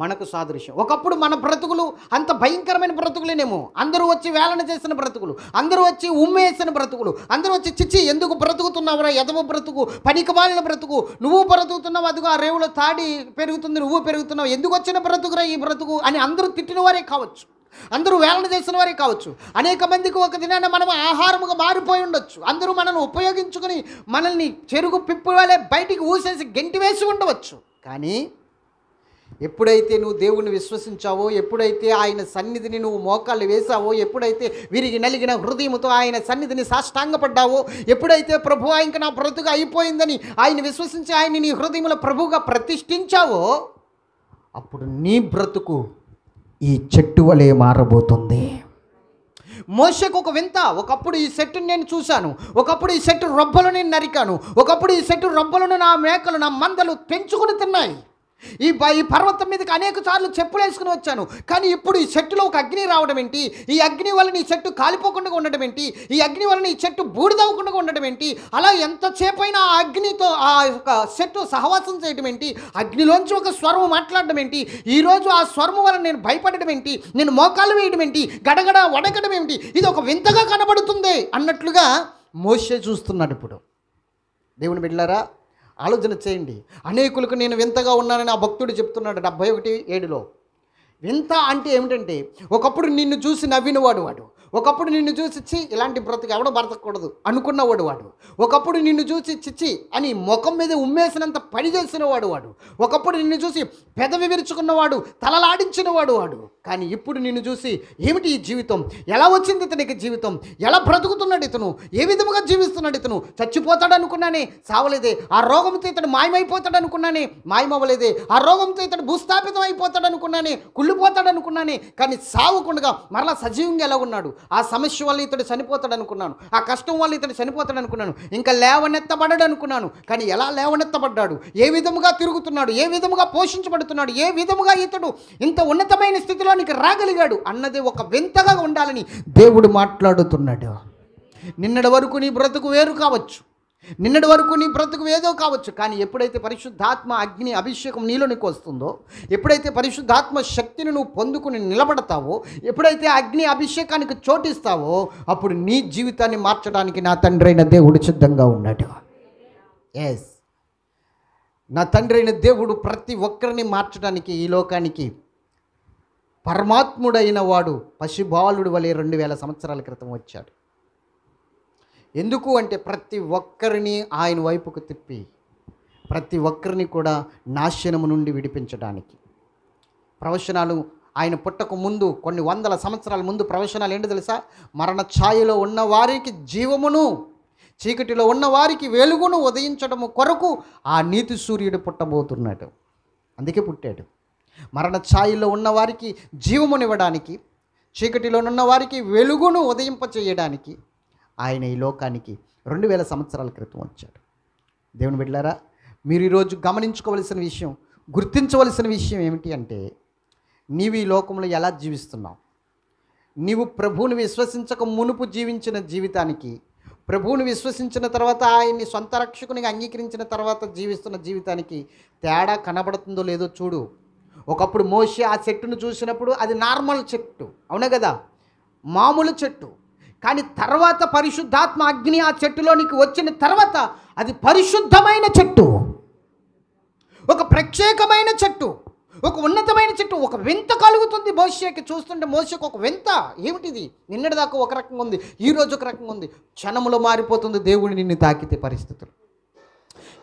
మనకు సాదృశ్యం ఒకప్పుడు మన బ్రతుకులు అంత భయంకరమైన బ్రతుకులేనేమో అందరూ వచ్చి వేలన చేసిన బ్రతుకులు అందరూ వచ్చి ఉమ్మేసిన బ్రతుకులు అందరూ వచ్చి చిచ్చి ఎందుకు బ్రతుకుతున్నావురా ఎదవ బ్రతుకు పనికిమాలిన బ్రతుకు నువ్వు బ్రతుకుతున్నావు అదిగో ఆ రేవులో తాడి పెరుగుతుంది నువ్వు పెరుగుతున్నావు ఎందుకు వచ్చిన బ్రతుకురా ఈ బ్రతుకు అని అందరూ తిట్టిన వారే కావచ్చు అందరూ వేలన చేసిన వారే కావచ్చు అనేక మందికి ఒక దినాన మనం ఆహారముగా మారిపోయి ఉండొచ్చు అందరూ మనల్ని ఉపయోగించుకొని మనల్ని చెరుకు పిప్పు వాళ్ళే బయటికి ఊసేసి గెంటి వేసి ఉండవచ్చు కానీ ఎప్పుడైతే నువ్వు దేవుణ్ణి విశ్వసించావో ఎప్పుడైతే ఆయన సన్నిధిని నువ్వు మోకాళ్ళు వేశావో ఎప్పుడైతే విరిగి నలిగిన హృదయంతో ఆయన సన్నిధిని సాష్టాంగపడ్డావో ఎప్పుడైతే ప్రభు ఆయనకి నా బ్రతుగా అయిపోయిందని ఆయన విశ్వసించి ఆయన నీ హృదయంలో ప్రభుగా ప్రతిష్ఠించావో అప్పుడు నీ బ్రతుకు ఈ చెట్టు వలె మారబోతుంది మోసకు ఒక వింత ఒకప్పుడు ఈ చెట్టుని నేను చూశాను ఒకప్పుడు ఈ సెట్టు రొబ్బలు నేను నరికాను ఒకప్పుడు ఈ సెట్టు రొబ్బలను నా మేకలు నా మందలు పెంచుకుని తిన్నాయి ఈ ఈ పర్వతం మీదకి అనేక సార్లు చెప్పులు వేసుకుని వచ్చాను కానీ ఇప్పుడు ఈ చెట్టులో ఒక అగ్ని రావడం ఏంటి ఈ అగ్ని వలన ఈ చెట్టు కాలిపోకుండా ఉండడం ఏంటి ఈ అగ్ని వలన ఈ చెట్టు బూడిదవ్వకుండా ఉండడం ఏంటి అలా ఎంతసేపైనా ఆ అగ్నితో ఆ యొక్క చెట్టు సహవాసం చేయడం ఏంటి అగ్నిలోంచి ఒక స్వరము మాట్లాడడం ఏంటి ఈరోజు ఆ స్వరం వలన నేను భయపడడం ఏంటి నేను మోకాలు వేయడం ఏంటి గడగడ వడగడం ఏంటి ఇది ఒక వింతగా కనబడుతుంది అన్నట్లుగా మోసే చూస్తున్నాడు ఇప్పుడు దేవుని బిడ్డారా ఆలోచన చేయండి అనేకులకు నేను వింతగా ఉన్నానని ఆ భక్తుడు చెప్తున్నాడు డెబ్బై ఒకటి ఏడులో వింత అంటే ఏమిటంటే ఒకప్పుడు నిన్ను చూసి నవ్వినవాడు వాడు ఒకప్పుడు నిన్ను చూసి చి ఇలాంటి బ్రతుకు ఎవడో బ్రతకూడదు అనుకున్నవాడు వాడు ఒకప్పుడు నిన్ను చూసి చిచ్చి అని ముఖం మీద ఉమ్మేసినంత పని చేసిన వాడు వాడు ఒకప్పుడు నిన్ను చూసి పెదవి విరుచుకున్నవాడు తలలాడించినవాడు వాడు కానీ ఇప్పుడు నిన్ను చూసి ఏమిటి ఈ జీవితం ఎలా వచ్చింది ఇతనికి జీవితం ఎలా బ్రతుకుతున్నాడు ఇతను ఏ విధముగా జీవిస్తున్నాడు ఇతను చచ్చిపోతాడు అనుకున్నానే సావలేదే ఆ రోగంతో ఇతడు మాయమైపోతాడు అనుకున్నానే మాయమవ్వలేదే ఆ రోగంతో ఇతడు భూస్థాపితం అయిపోతాడు అనుకున్నానే కుళ్ళిపోతాడు అనుకున్నానే కానీ సావుకుండగా మరలా సజీవంగా ఎలా ఉన్నాడు ఆ సమస్య వల్ల ఇతడు చనిపోతాడు అనుకున్నాను ఆ కష్టం వల్ల ఇతడు చనిపోతాడు అనుకున్నాను ఇంకా లేవనెత్తబడ్డాడు అనుకున్నాను కానీ ఎలా లేవనెత్తబడ్డాడు ఏ విధముగా తిరుగుతున్నాడు ఏ విధముగా పోషించబడుతున్నాడు ఏ విధముగా ఇతడు ఇంత ఉన్నతమైన స్థితిలోనికి రాగలిగాడు అన్నది ఒక వింతగా ఉండాలని దేవుడు మాట్లాడుతున్నాడు నిన్నటి వరకు నీ బ్రతుకు వేరు కావచ్చు నిన్నటి వరకు నీ బ్రతుకు ఏదో కావచ్చు కానీ ఎప్పుడైతే పరిశుద్ధాత్మ అగ్ని అభిషేకం నీలో నీకు వస్తుందో ఎప్పుడైతే పరిశుద్ధాత్మ శక్తిని నువ్వు పొందుకుని నిలబడతావో ఎప్పుడైతే అగ్ని అభిషేకానికి చోటిస్తావో అప్పుడు నీ జీవితాన్ని మార్చడానికి నా తండ్రి అయిన దేవుడు సిద్ధంగా ఉన్నాడు ఎస్ నా తండ్రి అయిన దేవుడు ప్రతి ఒక్కరిని మార్చడానికి ఈ లోకానికి పరమాత్ముడైన వాడు పశుబాలుడు వలె రెండు వేల సంవత్సరాల క్రితం వచ్చాడు ఎందుకు అంటే ప్రతి ఒక్కరిని ఆయన వైపుకు తిప్పి ప్రతి ఒక్కరిని కూడా నాశనము నుండి విడిపించడానికి ప్రవచనాలు ఆయన పుట్టకు ముందు కొన్ని వందల సంవత్సరాల ముందు ప్రవచనాలు ఏంటి తెలుసా మరణ ఛాయలో ఉన్న వారికి జీవమును చీకటిలో ఉన్న వారికి వెలుగును ఉదయించడము కొరకు ఆ నీతి సూర్యుడు పుట్టబోతున్నాడు అందుకే పుట్టాడు మరణ ఛాయలో ఉన్న వారికి జీవమునివ్వడానికి చీకటిలో ఉన్న వారికి వెలుగును ఉదయింపచేయడానికి ఆయన ఈ లోకానికి రెండు వేల సంవత్సరాల క్రితం వచ్చాడు దేవుని బిడ్డారా మీరు ఈరోజు గమనించుకోవలసిన విషయం గుర్తించవలసిన విషయం ఏమిటి అంటే నీవు ఈ లోకంలో ఎలా జీవిస్తున్నావు నీవు ప్రభువుని విశ్వసించక మునుపు జీవించిన జీవితానికి ప్రభువుని విశ్వసించిన తర్వాత ఆయన్ని సొంత రక్షకునిగా అంగీకరించిన తర్వాత జీవిస్తున్న జీవితానికి తేడా కనబడుతుందో లేదో చూడు ఒకప్పుడు మోసి ఆ చెట్టును చూసినప్పుడు అది నార్మల్ చెట్టు అవునా కదా మామూలు చెట్టు కానీ తర్వాత పరిశుద్ధాత్మ అగ్ని ఆ చెట్టులో నీకు వచ్చిన తర్వాత అది పరిశుద్ధమైన చెట్టు ఒక ప్రత్యేకమైన చెట్టు ఒక ఉన్నతమైన చెట్టు ఒక వింత కలుగుతుంది మోషకి చూస్తుంటే మోసకు ఒక వింత ఏమిటిది నిన్నటిదాకా ఒక రకంగా ఉంది ఈరోజు ఒక రకంగా ఉంది క్షణంలో మారిపోతుంది దేవుడు నిన్ను తాకితే పరిస్థితులు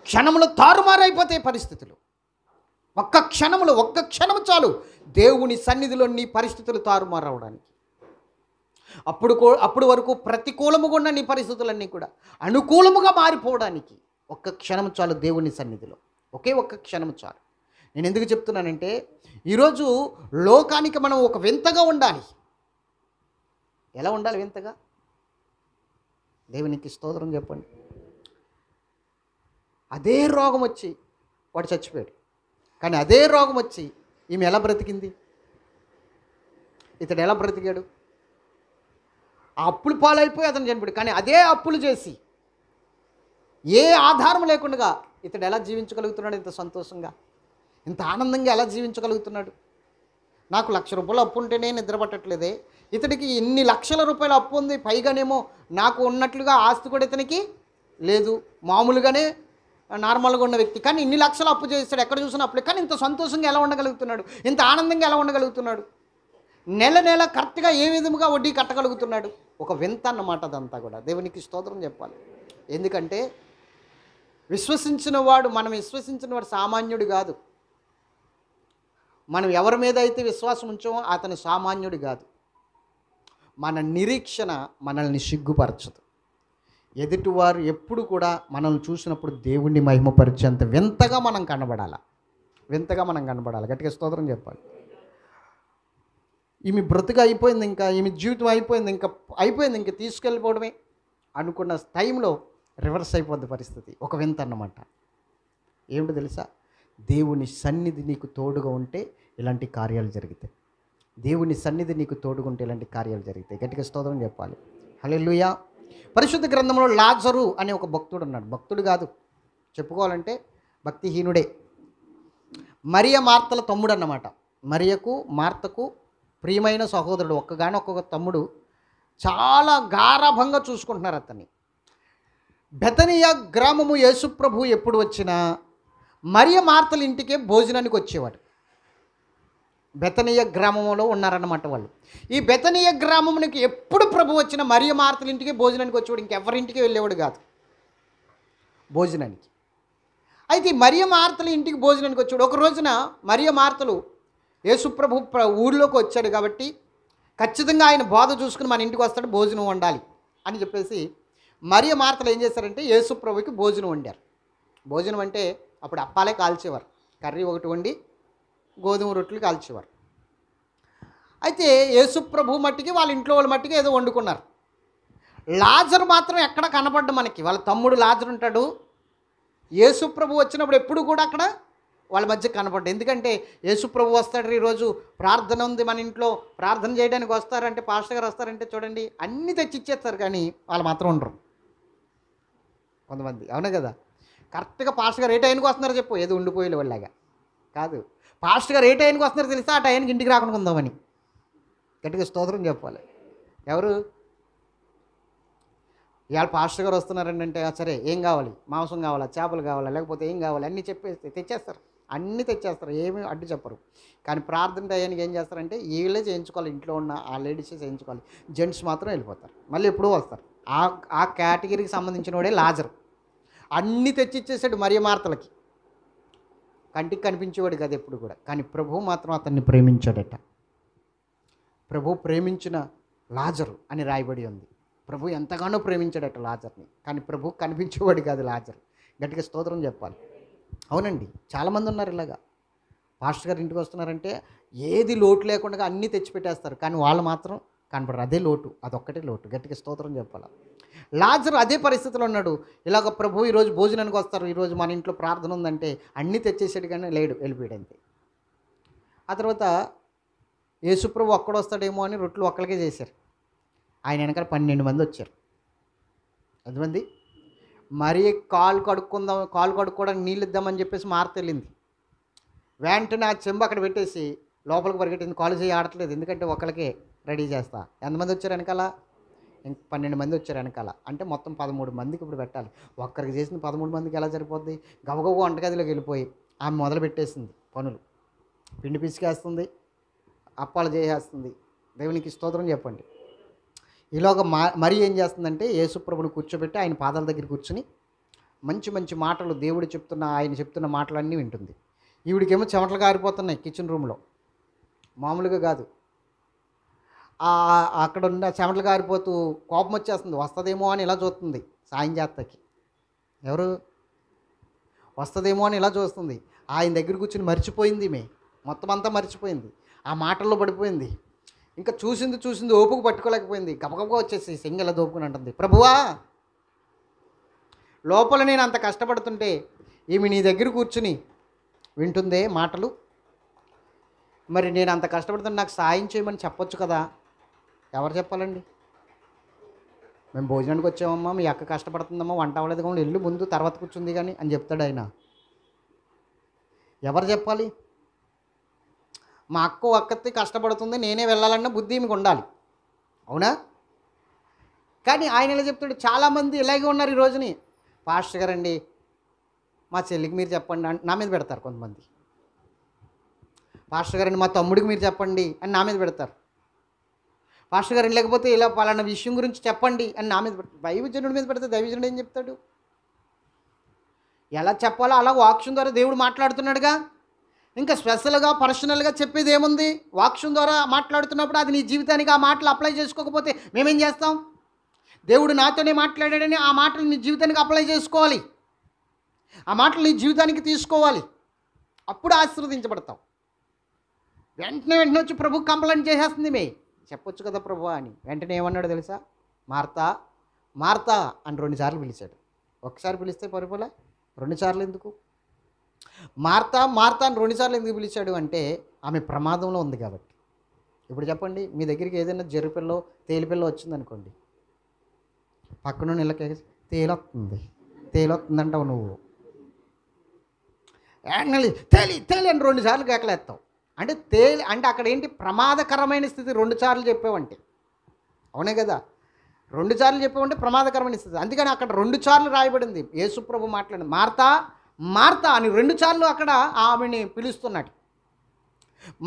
క్షణములు తారుమారైపోతే పరిస్థితులు ఒక్క క్షణములు ఒక్క క్షణము చాలు దేవుని సన్నిధిలో నీ పరిస్థితులు తారుమారవడానికి అప్పుడు అప్పుడు వరకు ప్రతికూలముగా ఉన్న నీ పరిస్థితులన్నీ కూడా అనుకూలముగా మారిపోవడానికి ఒక్క క్షణం చాలు దేవుని సన్నిధిలో ఒకే ఒక్క క్షణం చాలు నేను ఎందుకు చెప్తున్నానంటే ఈరోజు లోకానికి మనం ఒక వింతగా ఉండాలి ఎలా ఉండాలి వింతగా దేవునికి స్తోత్రం చెప్పండి అదే రోగం వచ్చి వాడు చచ్చిపోయాడు కానీ అదే రోగం వచ్చి ఈమె ఎలా బ్రతికింది ఇతడు ఎలా బ్రతికాడు ఆ అప్పులు పాలైపోయి అతను చనిపోయాడు కానీ అదే అప్పులు చేసి ఏ ఆధారం లేకుండా ఇతడు ఎలా జీవించగలుగుతున్నాడు ఇంత సంతోషంగా ఇంత ఆనందంగా ఎలా జీవించగలుగుతున్నాడు నాకు లక్ష రూపాయలు అప్పు ఉంటేనే నిద్రపట్టట్లేదే ఇతడికి ఇన్ని లక్షల రూపాయలు అప్పు ఉంది పైగానేమో నాకు ఉన్నట్లుగా ఆస్తి కూడా ఇతనికి లేదు మామూలుగానే నార్మల్గా ఉన్న వ్యక్తి కానీ ఇన్ని లక్షలు అప్పు చేస్తాడు ఎక్కడ చూసినా అప్పులే కానీ ఇంత సంతోషంగా ఎలా ఉండగలుగుతున్నాడు ఇంత ఆనందంగా ఎలా ఉండగలుగుతున్నాడు నెల నెల కరెక్ట్గా ఏ విధముగా వడ్డీ కట్టగలుగుతున్నాడు ఒక వింత అన్నమాట అదంతా కూడా దేవునికి స్తోత్రం చెప్పాలి ఎందుకంటే విశ్వసించిన వాడు మనం విశ్వసించిన వాడు సామాన్యుడు కాదు మనం ఎవరి మీద అయితే విశ్వాసం ఉంచామో అతను సామాన్యుడు కాదు మన నిరీక్షణ మనల్ని సిగ్గుపరచదు ఎదుటివారు ఎప్పుడు కూడా మనల్ని చూసినప్పుడు దేవుణ్ణి మహిమపరిచేంత వింతగా మనం కనబడాలి వింతగా మనం కనబడాలి గట్టిగా స్తోత్రం చెప్పాలి ఈమె బ్రతుకు అయిపోయింది ఇంకా ఈమె జీవితం అయిపోయింది ఇంకా అయిపోయింది ఇంకా తీసుకెళ్ళిపోవడమే అనుకున్న టైంలో రివర్స్ అయిపోద్ది పరిస్థితి ఒక వింత అన్నమాట ఏమిటి తెలుసా దేవుని సన్నిధి నీకు తోడుగా ఉంటే ఇలాంటి కార్యాలు జరిగితే దేవుని సన్నిధి నీకు తోడుగుంటే ఇలాంటి కార్యాలు జరిగితే గట్టిగా స్తోత్రం చెప్పాలి హలో లూయా పరిశుద్ధ గ్రంథంలో లాజరు అనే ఒక భక్తుడు ఉన్నాడు భక్తుడు కాదు చెప్పుకోవాలంటే భక్తిహీనుడే మరియ మార్తల తమ్ముడు అన్నమాట మరియకు మార్తకు ప్రియమైన సహోదరుడు ఒక్కగాని ఒక్కొక్క తమ్ముడు చాలా గారభంగా చూసుకుంటున్నారు అతన్ని బెతనియా గ్రామము యేసుప్రభు ఎప్పుడు వచ్చినా మరియ మార్తల ఇంటికే భోజనానికి వచ్చేవాడు బెతనీయ గ్రామంలో ఉన్నారన్నమాట వాళ్ళు ఈ బెతనీయ గ్రామంకి ఎప్పుడు ప్రభు వచ్చిన మరియ మార్తల ఇంటికి భోజనానికి వచ్చేవాడు ఇంకెవరింటికి వెళ్ళేవాడు కాదు భోజనానికి అయితే మరియ మార్తల ఇంటికి భోజనానికి వచ్చాడు ఒక రోజున మరియ మార్తలు యేసుప్రభు ఊళ్ళోకి వచ్చాడు కాబట్టి ఖచ్చితంగా ఆయన బోధ చూసుకుని మన ఇంటికి వస్తాడు భోజనం వండాలి అని చెప్పేసి మరియు మార్తలు ఏం చేశారంటే యేసుప్రభుకి భోజనం వండారు భోజనం అంటే అప్పుడు అప్పాలే కాల్చేవారు కర్రీ ఒకటి వండి గోధుమ రొట్టెలు కాల్చేవారు అయితే యేసుప్రభు మట్టికి వాళ్ళ ఇంట్లో వాళ్ళ మట్టికి ఏదో వండుకున్నారు లాజర్ మాత్రం ఎక్కడ కనపడ్డు మనకి వాళ్ళ తమ్ముడు లాజర్ ఉంటాడు యేసుప్రభు వచ్చినప్పుడు ఎప్పుడు కూడా అక్కడ వాళ్ళ మధ్య కనపడ్డాయి ఎందుకంటే యేసుప్రభు వస్తాడు ఈరోజు ప్రార్థన ఉంది మన ఇంట్లో ప్రార్థన చేయడానికి వస్తారంటే పాస్టర్ గారు వస్తారంటే చూడండి అన్నీ తెచ్చి ఇచ్చేస్తారు కానీ వాళ్ళు మాత్రం ఉండరు కొంతమంది అవునా కదా కరెక్ట్గా పాస్టర్ గారు ఏ టైంకి వస్తున్నారో చెప్పు ఏదో ఉండిపోయే వాళ్ళగా కాదు పాస్టర్ గారు ఏ టైంకి వస్తున్నారో తెలిస్తే ఆ టైంకి ఇంటికి రాకుండా ఉందామని గట్టిగా స్తోత్రం చెప్పాలి ఎవరు ఇవాళ పాస్టర్ గారు వస్తున్నారంటే సరే ఏం కావాలి మాంసం కావాలా చేపలు కావాలా లేకపోతే ఏం కావాలి అన్నీ చెప్పేస్తే తెచ్చేస్తారు అన్నీ తెచ్చేస్తారు ఏమి అడ్డు చెప్పరు కానీ ప్రార్థన టయానికి ఏం చేస్తారంటే వీళ్ళే చేయించుకోవాలి ఇంట్లో ఉన్న ఆ లేడీసే చేయించుకోవాలి జెంట్స్ మాత్రం వెళ్ళిపోతారు మళ్ళీ ఎప్పుడూ వస్తారు ఆ ఆ కేటగిరీకి సంబంధించిన వాడే లాజరు అన్నీ తెచ్చిచ్చేసాడు మరి మార్తలకి కంటికి కనిపించేవాడు కదా ఎప్పుడు కూడా కానీ ప్రభు మాత్రం అతన్ని ప్రేమించాడట ప్రభు ప్రేమించిన లాజరు అని రాయబడి ఉంది ప్రభు ఎంతగానో ప్రేమించాడట లాజర్ని కానీ ప్రభు కనిపించేవాడు కాదు లాజర్ గట్టిగా స్తోత్రం చెప్పాలి అవునండి చాలామంది ఉన్నారు ఇలాగా పాస్టర్ గారు ఇంటికి వస్తున్నారంటే ఏది లోటు లేకుండా అన్నీ తెచ్చిపెట్టేస్తారు కానీ వాళ్ళు మాత్రం కనపడరు అదే లోటు అదొక్కటే లోటు గట్టిగా స్తోత్రం చెప్పాలి లాజర్ అదే పరిస్థితిలో ఉన్నాడు ఇలాగ ప్రభు ఈరోజు భోజనానికి వస్తారు ఈరోజు మన ఇంట్లో ప్రార్థన ఉందంటే అన్నీ తెచ్చేసాడు కానీ లేడు వెళ్ళిపోయాడంతే ఆ తర్వాత యేసుప్రభు ఒక్కడొస్తాడేమో అని రొట్లు ఒక్కడికే చేశారు ఆయన వెనకాల పన్నెండు మంది వచ్చారు ఎంతమంది మరీ కాలు కడుక్కుందాం కాలు కడుక్కోవడానికి నీళ్ళు ఇద్దామని చెప్పేసి మారు వెంటనే ఆ చెంబు అక్కడ పెట్టేసి లోపలికి పరిగెట్టింది కాలు చేయి ఆడట్లేదు ఎందుకంటే ఒకరికి రెడీ చేస్తా ఎంతమంది వచ్చారు వెనకాల పన్నెండు మంది వచ్చారు వెనకాల అంటే మొత్తం పదమూడు మందికి ఇప్పుడు పెట్టాలి ఒక్కరికి చేసిన పదమూడు మందికి ఎలా సరిపోద్ది గబగబు వంటగదిలోకి వెళ్ళిపోయి ఆమె మొదలు పెట్టేసింది పనులు పిండి పిసికేస్తుంది అప్పాలు చేసేస్తుంది దేవునికి స్తోత్రం చెప్పండి ఈలోగా మా మరీ ఏం చేస్తుందంటే యేసుప్రభుని కూర్చోబెట్టి ఆయన పాదాల దగ్గర కూర్చుని మంచి మంచి మాటలు దేవుడు చెప్తున్న ఆయన చెప్తున్న మాటలన్నీ వింటుంది ఈవిడికేమో చెమటలు కారిపోతున్నాయి కిచెన్ రూమ్లో మామూలుగా కాదు అక్కడ ఉన్న చెమటలు కారిపోతూ కోపం వచ్చేస్తుంది వస్తుందేమో అని ఇలా చూస్తుంది సాయం జాతకి ఎవరు వస్తుందేమో అని ఇలా చూస్తుంది ఆయన దగ్గర కూర్చుని మర్చిపోయింది మే మొత్తం అంతా మర్చిపోయింది ఆ మాటల్లో పడిపోయింది ఇంకా చూసింది చూసింది ఓపుకు పట్టుకోలేకపోయింది గబగబగా వచ్చేసి సింగ్ ఇలా దోపుకుని అంటుంది ప్రభువా లోపల నేను అంత కష్టపడుతుంటే ఈమె నీ దగ్గర కూర్చుని వింటుందే మాటలు మరి నేను అంత కష్టపడుతుంటే నాకు సాయం చేయమని చెప్పొచ్చు కదా ఎవరు చెప్పాలండి మేము భోజనానికి వచ్చామమ్మా మీ అక్క కష్టపడుతుందమ్మా వంట అవ్వలేదు కానీ ఇల్లు ముందు తర్వాత కూర్చుంది కానీ అని చెప్తాడు ఆయన ఎవరు చెప్పాలి మా అక్క ఒక్కతే కష్టపడుతుంది నేనే వెళ్ళాలన్న బుద్ధి మీకు ఉండాలి అవునా కానీ ఆయన ఇలా చెప్తాడు చాలామంది ఇలాగే ఉన్నారు ఈ రోజుని పాస్టర్ గారండి మా చెల్లికి మీరు చెప్పండి నా మీద పెడతారు కొంతమంది పాస్టర్ గారండి మా తమ్ముడికి మీరు చెప్పండి అని నా మీద పెడతారు పాస్టర్ గారు లేకపోతే ఇలా పలానా విషయం గురించి చెప్పండి అని నా మీద పెడతారు దైవజనుడి మీద పెడితే దైవజనుడు ఏం చెప్తాడు ఎలా చెప్పాలో అలా వాక్షన్ ద్వారా దేవుడు మాట్లాడుతున్నాడుగా ఇంకా స్పెషల్గా పర్సనల్గా చెప్పేది ఏముంది వాక్షన్ ద్వారా మాట్లాడుతున్నప్పుడు అది నీ జీవితానికి ఆ మాటలు అప్లై చేసుకోకపోతే మేమేం చేస్తాం దేవుడు నాతోనే మాట్లాడాడని ఆ మాటలు నీ జీవితానికి అప్లై చేసుకోవాలి ఆ మాటలు నీ జీవితానికి తీసుకోవాలి అప్పుడు ఆశీర్వదించబడతావు వెంటనే వెంటనే వచ్చి ప్రభు కంప్లైంట్ చేసేస్తుంది మే చెప్పొచ్చు కదా ప్రభు అని వెంటనే ఏమన్నాడు తెలుసా మార్తా మార్తా అని రెండుసార్లు పిలిచాడు ఒకసారి పిలిస్తే పరుపులే రెండుసార్లు ఎందుకు మార్తా మార్తా అని రెండుసార్లు ఎందుకు పిలిచాడు అంటే ఆమె ప్రమాదంలో ఉంది కాబట్టి ఇప్పుడు చెప్పండి మీ దగ్గరికి ఏదైనా జరుపిల్లో తేలిపిల్ల వచ్చిందనుకోండి పక్కన నీళ్ళకి తేలొస్తుంది తేలొస్తుందంటావు నువ్వు తేలి తేలి అని రెండు సార్లు కేకలేస్తావు అంటే తేలి అంటే అక్కడ ఏంటి ప్రమాదకరమైన స్థితి రెండు సార్లు చెప్పావంటే అవునే కదా రెండు సార్లు చెప్పేవంటే ప్రమాదకరమైన స్థితి అందుకని అక్కడ రెండు సార్లు రాయబడింది యేసుప్రభు మాట్లాడింది మార్తా మార్తా అని రెండుసార్లు అక్కడ ఆమెని పిలుస్తున్నాడు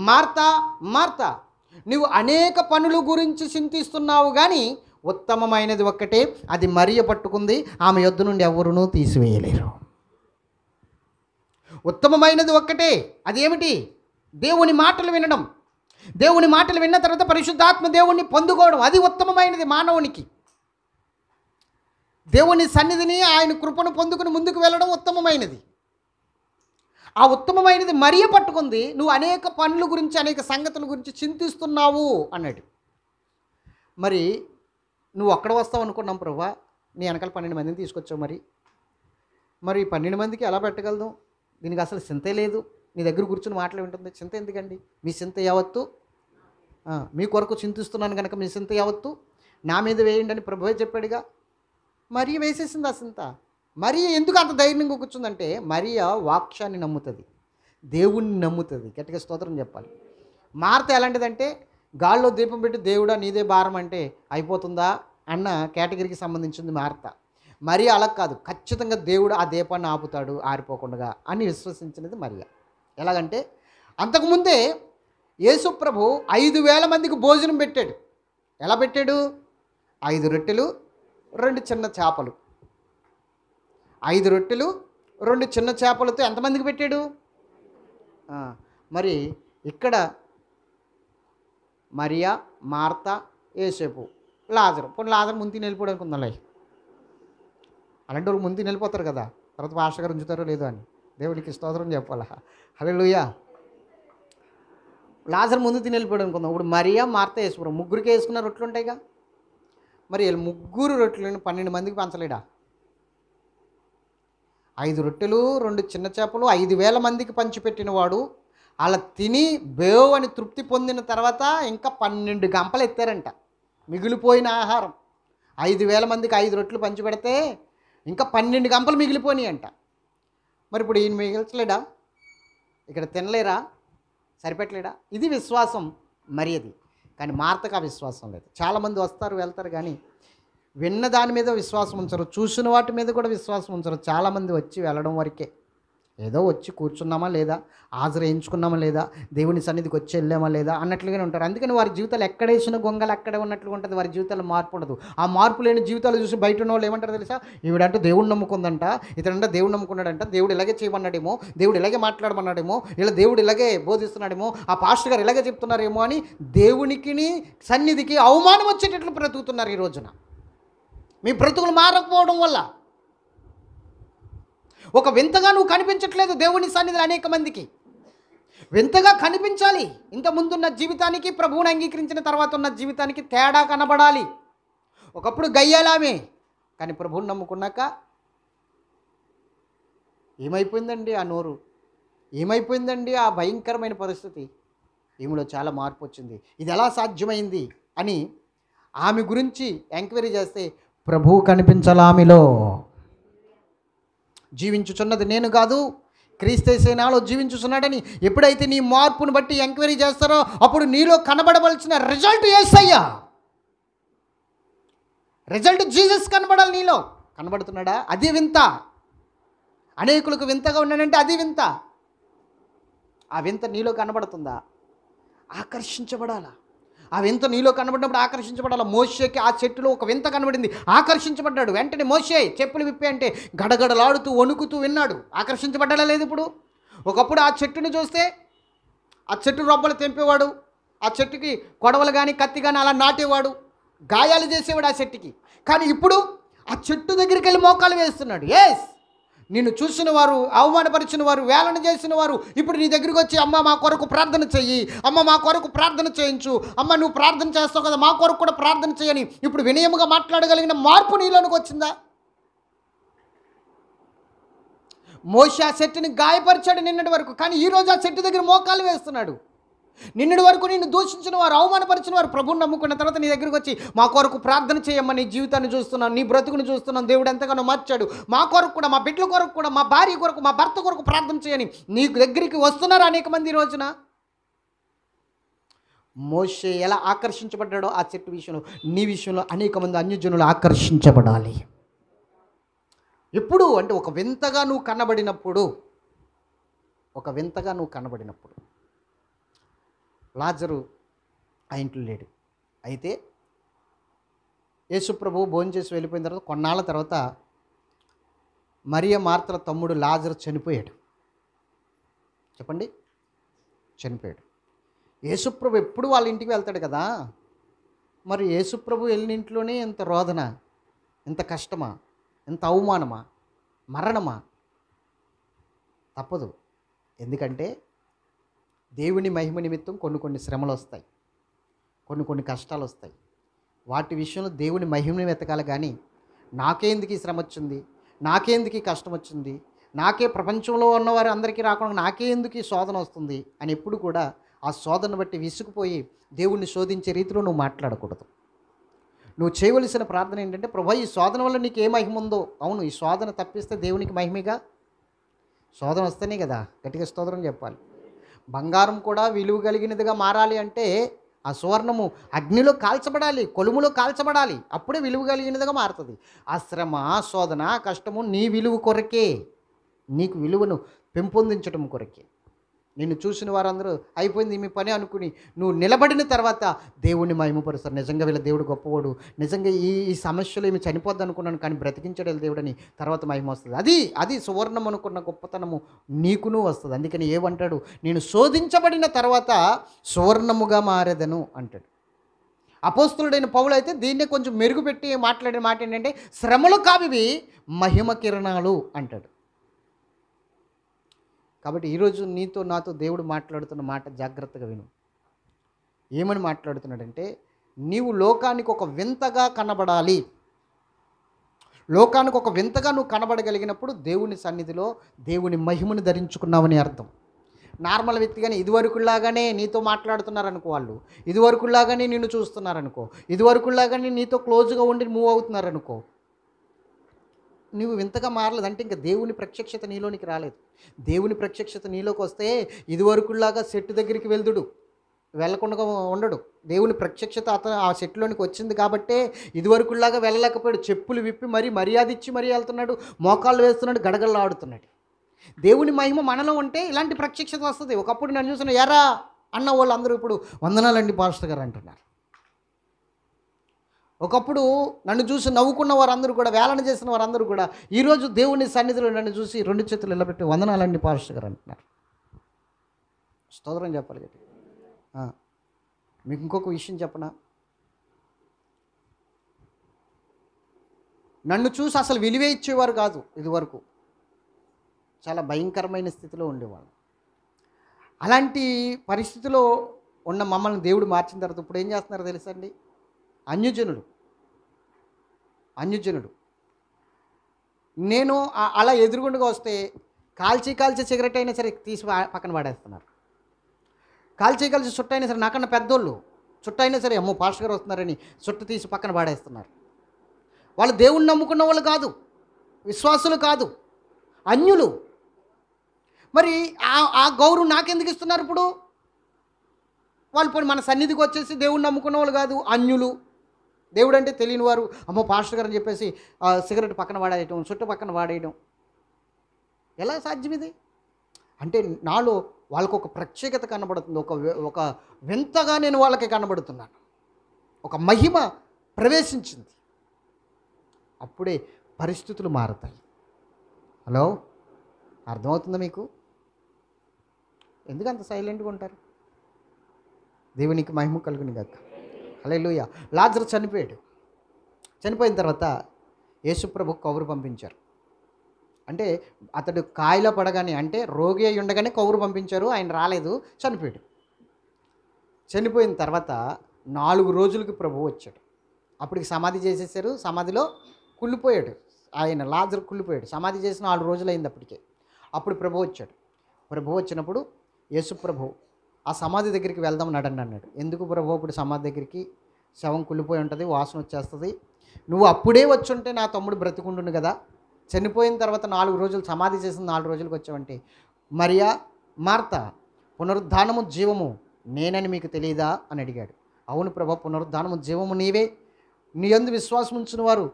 మార్త మార్త నీవు అనేక పనుల గురించి చింతిస్తున్నావు కానీ ఉత్తమమైనది ఒక్కటే అది మరియ పట్టుకుంది ఆమె యొద్దు నుండి ఎవరునూ తీసివేయలేరు ఉత్తమమైనది ఒక్కటే అదేమిటి దేవుని మాటలు వినడం దేవుని మాటలు విన్న తర్వాత పరిశుద్ధాత్మ దేవుణ్ణి పొందుకోవడం అది ఉత్తమమైనది మానవునికి దేవుని సన్నిధిని ఆయన కృపను పొందుకుని ముందుకు వెళ్ళడం ఉత్తమమైనది ఆ ఉత్తమమైనది మరీ పట్టుకుంది నువ్వు అనేక పనుల గురించి అనేక సంగతుల గురించి చింతిస్తున్నావు అన్నాడు మరి నువ్వు అక్కడ వస్తావు అనుకున్నాం ప్రభా నీ వెనకాల పన్నెండు మందిని తీసుకొచ్చావు మరి మరి పన్నెండు మందికి ఎలా పెట్టగలదు దీనికి అసలు చింతే లేదు నీ దగ్గర కూర్చుని మాటలు వింటుంది చింత ఎందుకండి మీ చింత యావత్తు మీ కొరకు చింతిస్తున్నాను కనుక మీ చింత యావత్తు నా మీద వేయండి అని ప్రభువే చెప్పాడుగా మరీ వేసేసింది అసంత మరీ ఎందుకు అంత ధైర్యంగా కూర్చుందంటే మరీ వాక్యాన్ని నమ్ముతుంది దేవుణ్ణి నమ్ముతుంది గట్టిగా స్తోత్రం చెప్పాలి మార్త ఎలాంటిదంటే గాల్లో దీపం పెట్టి దేవుడా నీదే భారం అంటే అయిపోతుందా అన్న కేటగిరీకి సంబంధించింది మార్త మరి అలా కాదు ఖచ్చితంగా దేవుడు ఆ దీపాన్ని ఆపుతాడు ఆరిపోకుండా అని విశ్వసించినది మరియా ఎలాగంటే అంతకుముందే యేసుప్రభు ఐదు వేల మందికి భోజనం పెట్టాడు ఎలా పెట్టాడు ఐదు రొట్టెలు రెండు చిన్న చేపలు ఐదు రొట్టెలు రెండు చిన్న చేపలతో ఎంతమందికి పెట్టాడు మరి ఇక్కడ మరియా మార్త ఏసేపు లాజరు పోనీ లాజర్ ముందు వెళ్ళిపోవడం అనుకుందాం అలాంటి వాళ్ళు ముందు వెళ్ళిపోతారు కదా తర్వాత పాస్టర్ ఉంచుతారో లేదో అని దేవుడికి స్తోత్రం చెప్పాలా హలో లూయా లాజర్ ముందు తిని వెళ్ళిపోయాడు అనుకుందాం ఇప్పుడు మరియా మార్త వేసుకున్నారు ముగ్గురికి వేసుకున్న రొట్లు ఉంటాయిగా మరి వీళ్ళు ముగ్గురు రొట్టెలను పన్నెండు మందికి పంచలేడా ఐదు రొట్టెలు రెండు చిన్న చేపలు ఐదు వేల మందికి పంచిపెట్టినవాడు అలా తిని బేవ్ అని తృప్తి పొందిన తర్వాత ఇంకా పన్నెండు గంపలు ఎత్తారంట మిగిలిపోయిన ఆహారం ఐదు వేల మందికి ఐదు రొట్టెలు పంచిపెడితే ఇంకా పన్నెండు గంపలు మిగిలిపోయినాయి అంట మరి ఇప్పుడు ఈయన మిగిల్చలేడా ఇక్కడ తినలేరా సరిపెట్టలేడా ఇది విశ్వాసం మరి అది కానీ మార్తకు ఆ విశ్వాసం లేదు చాలామంది వస్తారు వెళ్తారు కానీ విన్న దాని మీద విశ్వాసం ఉంచరు చూసిన వాటి మీద కూడా విశ్వాసం ఉంచరు చాలామంది వచ్చి వెళ్ళడం వరకే ఏదో వచ్చి కూర్చున్నామా లేదా ఆశ్రయించుకున్నామా లేదా దేవుని సన్నిధికి వచ్చి వెళ్ళామా లేదా అన్నట్లుగానే ఉంటారు అందుకని వారి జీవితాలు ఎక్కడ వేసిన గొంగలు అక్కడే ఉన్నట్లుగా ఉంటుంది వారి జీవితాలు మార్పు ఉండదు ఆ మార్పు లేని జీవితాలు చూసి బయట ఉన్న వాళ్ళు ఏమంటారు తెలుసా ఈవిడంటే దేవుడు నమ్ముకుందంట ఇతడంట దేవుడు నమ్ముకున్నాడంట దేవుడు ఇలాగే చేయమన్నాడేమో దేవుడు ఇలాగే మాట్లాడమన్నాడేమో ఇలా దేవుడు ఇలాగే బోధిస్తున్నాడేమో ఆ పాస్టర్ గారు ఇలాగే చెప్తున్నారేమో అని దేవునికి సన్నిధికి అవమానం వచ్చేటట్లు బ్రతుకుతున్నారు ఈ రోజున మీ బ్రతుకులు మారకపోవడం వల్ల ఒక వింతగా నువ్వు కనిపించట్లేదు దేవుని సన్నిధిలో అనేక మందికి వింతగా కనిపించాలి ఇంత ముందున్న జీవితానికి ప్రభువుని అంగీకరించిన తర్వాత ఉన్న జీవితానికి తేడా కనబడాలి ఒకప్పుడు గయ్యాలామే కానీ ప్రభువుని నమ్ముకున్నాక ఏమైపోయిందండి ఆ నోరు ఏమైపోయిందండి ఆ భయంకరమైన పరిస్థితి ఈమెలో చాలా మార్పు వచ్చింది ఇది ఎలా సాధ్యమైంది అని ఆమె గురించి ఎంక్వైరీ చేస్తే ప్రభువు కనిపించాలి ఆమెలో జీవించుచున్నది నేను కాదు క్రీస్తేసే నాలో జీవించుచున్నాడని ఎప్పుడైతే నీ మార్పును బట్టి ఎంక్వైరీ చేస్తారో అప్పుడు నీలో కనబడవలసిన రిజల్ట్ ఏసయ్యా రిజల్ట్ జీజస్ కనబడాలి నీలో కనబడుతున్నాడా అది వింత అనేకులకు వింతగా ఉన్నాడంటే అది వింత ఆ వింత నీలో కనబడుతుందా ఆకర్షించబడాలా ఆ వింత నీలో కనబడినప్పుడు ఆకర్షించబడాలి మోసేకి ఆ చెట్టులో ఒక వింత కనబడింది ఆకర్షించబడ్డాడు వెంటనే మోసే చెప్పులు విప్పి అంటే గడగడలాడుతూ వణుకుతూ విన్నాడు ఆకర్షించబడ్డా లేదు ఇప్పుడు ఒకప్పుడు ఆ చెట్టుని చూస్తే ఆ చెట్టు రొబ్బలు తెంపేవాడు ఆ చెట్టుకి కొడవలు కానీ కత్తి కానీ అలా నాటేవాడు గాయాలు చేసేవాడు ఆ చెట్టుకి కానీ ఇప్పుడు ఆ చెట్టు దగ్గరికి వెళ్ళి మోకాలు వేస్తున్నాడు ఎస్ నిన్ను చూసిన వారు అవమానపరిచిన వారు వేలన చేసిన వారు ఇప్పుడు నీ దగ్గరికి వచ్చి అమ్మ మా కొరకు ప్రార్థన చెయ్యి అమ్మ మా కొరకు ప్రార్థన చేయించు అమ్మ నువ్వు ప్రార్థన చేస్తావు కదా మా కొరకు కూడా ప్రార్థన చేయని ఇప్పుడు వినయముగా మాట్లాడగలిగిన మార్పు నీలోనికి వచ్చిందా మోషా చెట్టుని గాయపరిచాడు నిన్నటి వరకు కానీ ఈరోజు ఆ చెట్టు దగ్గర మోకాలు వేస్తున్నాడు నిన్నటి వరకు నిన్ను దూషించిన వారు అవమానపరిచిన వారు ప్రభుని నమ్ముకున్న తర్వాత నీ దగ్గరికి వచ్చి మా కొరకు ప్రార్థన చేయమ్మా నీ జీవితాన్ని చూస్తున్నాను నీ బ్రతుకుని చూస్తున్నాను దేవుడు ఎంతగానో మార్చాడు మా కొరకు కూడా మా బిడ్డల కొరకు కూడా మా భార్య కొరకు మా భర్త కొరకు ప్రార్థన చేయని నీ దగ్గరికి వస్తున్నారు అనేక మంది రోజున మోషే ఎలా ఆకర్షించబడ్డాడో ఆ చెట్టు విషయంలో నీ విషయంలో అనేక మంది అన్యజనులు ఆకర్షించబడాలి ఎప్పుడు అంటే ఒక వింతగా నువ్వు కనబడినప్పుడు ఒక వింతగా నువ్వు కనబడినప్పుడు లాజరు ఆ ఇంట్లో లేడు అయితే యేసుప్రభు భోంచేసి వెళ్ళిపోయిన తర్వాత కొన్నాళ్ళ తర్వాత మరియ మార్తల తమ్ముడు లాజరు చనిపోయాడు చెప్పండి చనిపోయాడు యేసుప్రభు ఎప్పుడు వాళ్ళ ఇంటికి వెళ్తాడు కదా మరి యేసుప్రభు వెళ్ళిన ఇంట్లోనే ఇంత రోదన ఇంత కష్టమా ఇంత అవమానమా మరణమా తప్పదు ఎందుకంటే దేవుని మహిమ నిమిత్తం కొన్ని కొన్ని శ్రమలు వస్తాయి కొన్ని కొన్ని కష్టాలు వస్తాయి వాటి విషయంలో దేవుని మహిమని వెతకాలి కానీ నాకేందుకు ఈ శ్రమ వచ్చింది నాకేందుకు ఈ కష్టం వచ్చింది నాకే ప్రపంచంలో ఉన్నవారు అందరికీ రాకుండా నాకే ఎందుకు ఈ శోధన వస్తుంది అని ఎప్పుడు కూడా ఆ శోధన బట్టి విసుకుపోయి దేవుణ్ణి శోధించే రీతిలో నువ్వు మాట్లాడకూడదు నువ్వు చేయవలసిన ప్రార్థన ఏంటంటే ప్రభా ఈ శోధన వల్ల నీకు ఏ మహిమ ఉందో అవును ఈ శోధన తప్పిస్తే దేవునికి మహిమగా శోధన వస్తేనే కదా గట్టిగా స్తోత్రం చెప్పాలి బంగారం కూడా విలువ కలిగినదిగా మారాలి అంటే ఆ సువర్ణము అగ్నిలో కాల్చబడాలి కొలుములో కాల్చబడాలి అప్పుడే విలువ కలిగినదిగా మారుతుంది ఆ శ్రమ శోధన కష్టము నీ విలువ కొరకే నీకు విలువను పెంపొందించడం కొరకే నిన్ను చూసిన వారందరూ అయిపోయింది మీ పని అనుకుని నువ్వు నిలబడిన తర్వాత దేవుణ్ణి మహిమపరుస్తారు నిజంగా వీళ్ళ దేవుడు గొప్పవాడు నిజంగా ఈ ఈ సమస్యలు ఏమి చనిపోద్ది అనుకున్నాను కానీ బ్రతికించడం దేవుడని తర్వాత మహిమ వస్తుంది అది అది సువర్ణం అనుకున్న గొప్పతనము నీకును వస్తుంది అందుకని ఏమంటాడు నేను శోధించబడిన తర్వాత సువర్ణముగా మారేదను అంటాడు అపోస్తులుడైన పౌలు అయితే దీన్నే కొంచెం మెరుగుపెట్టి మాట్లాడిన మాట ఏంటంటే శ్రమలు కావివి మహిమ కిరణాలు అంటాడు కాబట్టి ఈరోజు నీతో నాతో దేవుడు మాట్లాడుతున్న మాట జాగ్రత్తగా విను ఏమని మాట్లాడుతున్నాడంటే నీవు లోకానికి ఒక వింతగా కనబడాలి లోకానికి ఒక వింతగా నువ్వు కనబడగలిగినప్పుడు దేవుని సన్నిధిలో దేవుని మహిమను ధరించుకున్నావని అర్థం నార్మల్ వ్యక్తిగానే ఇదివరకులాగానే నీతో మాట్లాడుతున్నారనుకో వాళ్ళు ఇదివరకులాగానే నిన్ను చూస్తున్నారనుకో ఇదివరకులాగానే నీతో క్లోజ్గా ఉండి మూవ్ అవుతున్నారనుకో నువ్వు వింతగా మారలేదు అంటే ఇంకా దేవుని ప్రత్యక్షత నీలోనికి రాలేదు దేవుని ప్రత్యక్షత నీలోకి వస్తే ఇదివరకులాగా సెట్ దగ్గరికి వెళ్దుడు వెళ్ళకుండా ఉండడు దేవుని ప్రత్యక్షత అతను ఆ సెట్లోనికి వచ్చింది కాబట్టే ఇదివరకులాగా వెళ్ళలేకపోయాడు చెప్పులు విప్పి మరీ మర్యాద ఇచ్చి మరీ వెళ్తున్నాడు మోకాళ్ళు వేస్తున్నాడు గడగడలు ఆడుతున్నాడు దేవుని మహిమ మనలో ఉంటే ఇలాంటి ప్రత్యక్షత వస్తుంది ఒకప్పుడు నన్ను చూసిన ఎరా అన్న వాళ్ళందరూ ఇప్పుడు వందనాలండి పాస్టర్ గారు అంటున్నారు ఒకప్పుడు నన్ను చూసి నవ్వుకున్న వారందరూ కూడా వేలన చేసిన వారందరూ కూడా ఈరోజు దేవుని సన్నిధిలో నన్ను చూసి రెండు చేతులు నిలబెట్టి వందనాలండి పాస్టర్ అంటున్నారు స్తోత్రం చెప్పాలి చెప్పి మీకు ఇంకొక విషయం చెప్పనా నన్ను చూసి అసలు విలువ ఇచ్చేవారు కాదు ఇదివరకు చాలా భయంకరమైన స్థితిలో ఉండేవాళ్ళు అలాంటి పరిస్థితిలో ఉన్న మమ్మల్ని దేవుడు మార్చిన తర్వాత ఇప్పుడు ఏం చేస్తున్నారో తెలుసండి అన్యజనుడు అన్యజనుడు నేను అలా ఎదురుగుండగా వస్తే కాల్చి కాల్చి సిగరెట్ అయినా సరే తీసి పక్కన పడేస్తున్నారు కాల్చి కాల్చి చుట్ట అయినా సరే నాకన్నా పెద్దోళ్ళు చుట్ట అయినా సరే అమ్మో పాస్టర్ గారు వస్తున్నారని చుట్ట తీసి పక్కన పాడేస్తున్నారు వాళ్ళు దేవుణ్ణి నమ్ముకున్న వాళ్ళు కాదు విశ్వాసులు కాదు అన్యులు మరి ఆ గౌరవం నాకెందుకు ఇస్తున్నారు ఇప్పుడు వాళ్ళు మన సన్నిధికి వచ్చేసి దేవుణ్ణి నమ్ముకున్న వాళ్ళు కాదు అన్యులు దేవుడు అంటే తెలియని వారు అమ్మో పాస్టర్ గారు అని చెప్పేసి సిగరెట్ పక్కన వాడేయటం చుట్టు పక్కన వాడేయడం ఎలా సాధ్యం ఇది అంటే నాలో వాళ్ళకు ఒక ప్రత్యేకత కనబడుతుంది ఒక ఒక వింతగా నేను వాళ్ళకి కనబడుతున్నాను ఒక మహిమ ప్రవేశించింది అప్పుడే పరిస్థితులు మారుతాయి హలో అర్థమవుతుందా మీకు ఎందుకంత సైలెంట్గా ఉంటారు దేవునికి మహిమ కలుగుని కదా హలేలుయ లాజర్ చనిపోయాడు చనిపోయిన తర్వాత యేసుప్రభు కౌరు పంపించారు అంటే అతడు కాయలో పడగానే అంటే రోగి అయి ఉండగానే కౌరు పంపించారు ఆయన రాలేదు చనిపోయాడు చనిపోయిన తర్వాత నాలుగు రోజులకి ప్రభు వచ్చాడు అప్పటికి సమాధి చేసేసారు సమాధిలో కుళ్ళిపోయాడు ఆయన లాజర్ కుళ్ళిపోయాడు సమాధి చేసిన నాలుగు రోజులు అయింది అప్పటికే అప్పుడు ప్రభు వచ్చాడు ప్రభు వచ్చినప్పుడు యేసుప్రభు ఆ సమాధి దగ్గరికి వెళ్దాం నడండి అన్నాడు ఎందుకు ప్రభు ఇప్పుడు సమాధి దగ్గరికి శవం కుళ్ళిపోయి ఉంటుంది వాసన వచ్చేస్తుంది నువ్వు అప్పుడే వచ్చుంటే నా తమ్ముడు బ్రతికుండును కదా చనిపోయిన తర్వాత నాలుగు రోజులు సమాధి చేసిన నాలుగు రోజులకు వచ్చావంటే మరియా మార్త పునరుద్ధానము జీవము నేనని మీకు తెలియదా అని అడిగాడు అవును ప్రభు పునరుద్ధానము జీవము నీవే నీ ఎందు విశ్వాసం ఉంచిన వారు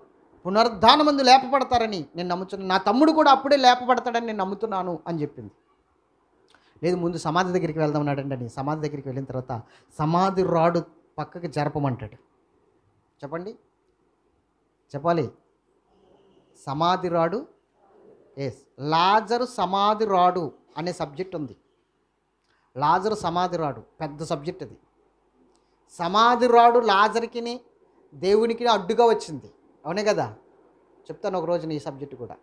పునరుద్ధానమందు లేపబడతారని నేను నమ్ముతున్నాను నా తమ్ముడు కూడా అప్పుడే లేపబడతాడని నేను నమ్ముతున్నాను అని చెప్పింది లేదు ముందు సమాధి దగ్గరికి వెళ్దాం అన్నాడండి సమాధి దగ్గరికి వెళ్ళిన తర్వాత సమాధి రాడు పక్కకి జరపమంటాడు చెప్పండి చెప్పాలి సమాధి రాడు ఎస్ లాజరు సమాధి రాడు అనే సబ్జెక్ట్ ఉంది లాజరు సమాధి రాడు పెద్ద సబ్జెక్ట్ అది సమాధి రాడు లాజర్కి దేవునికి అడ్డుగా వచ్చింది అవునే కదా చెప్తాను ఒక రోజున ఈ సబ్జెక్ట్ కూడా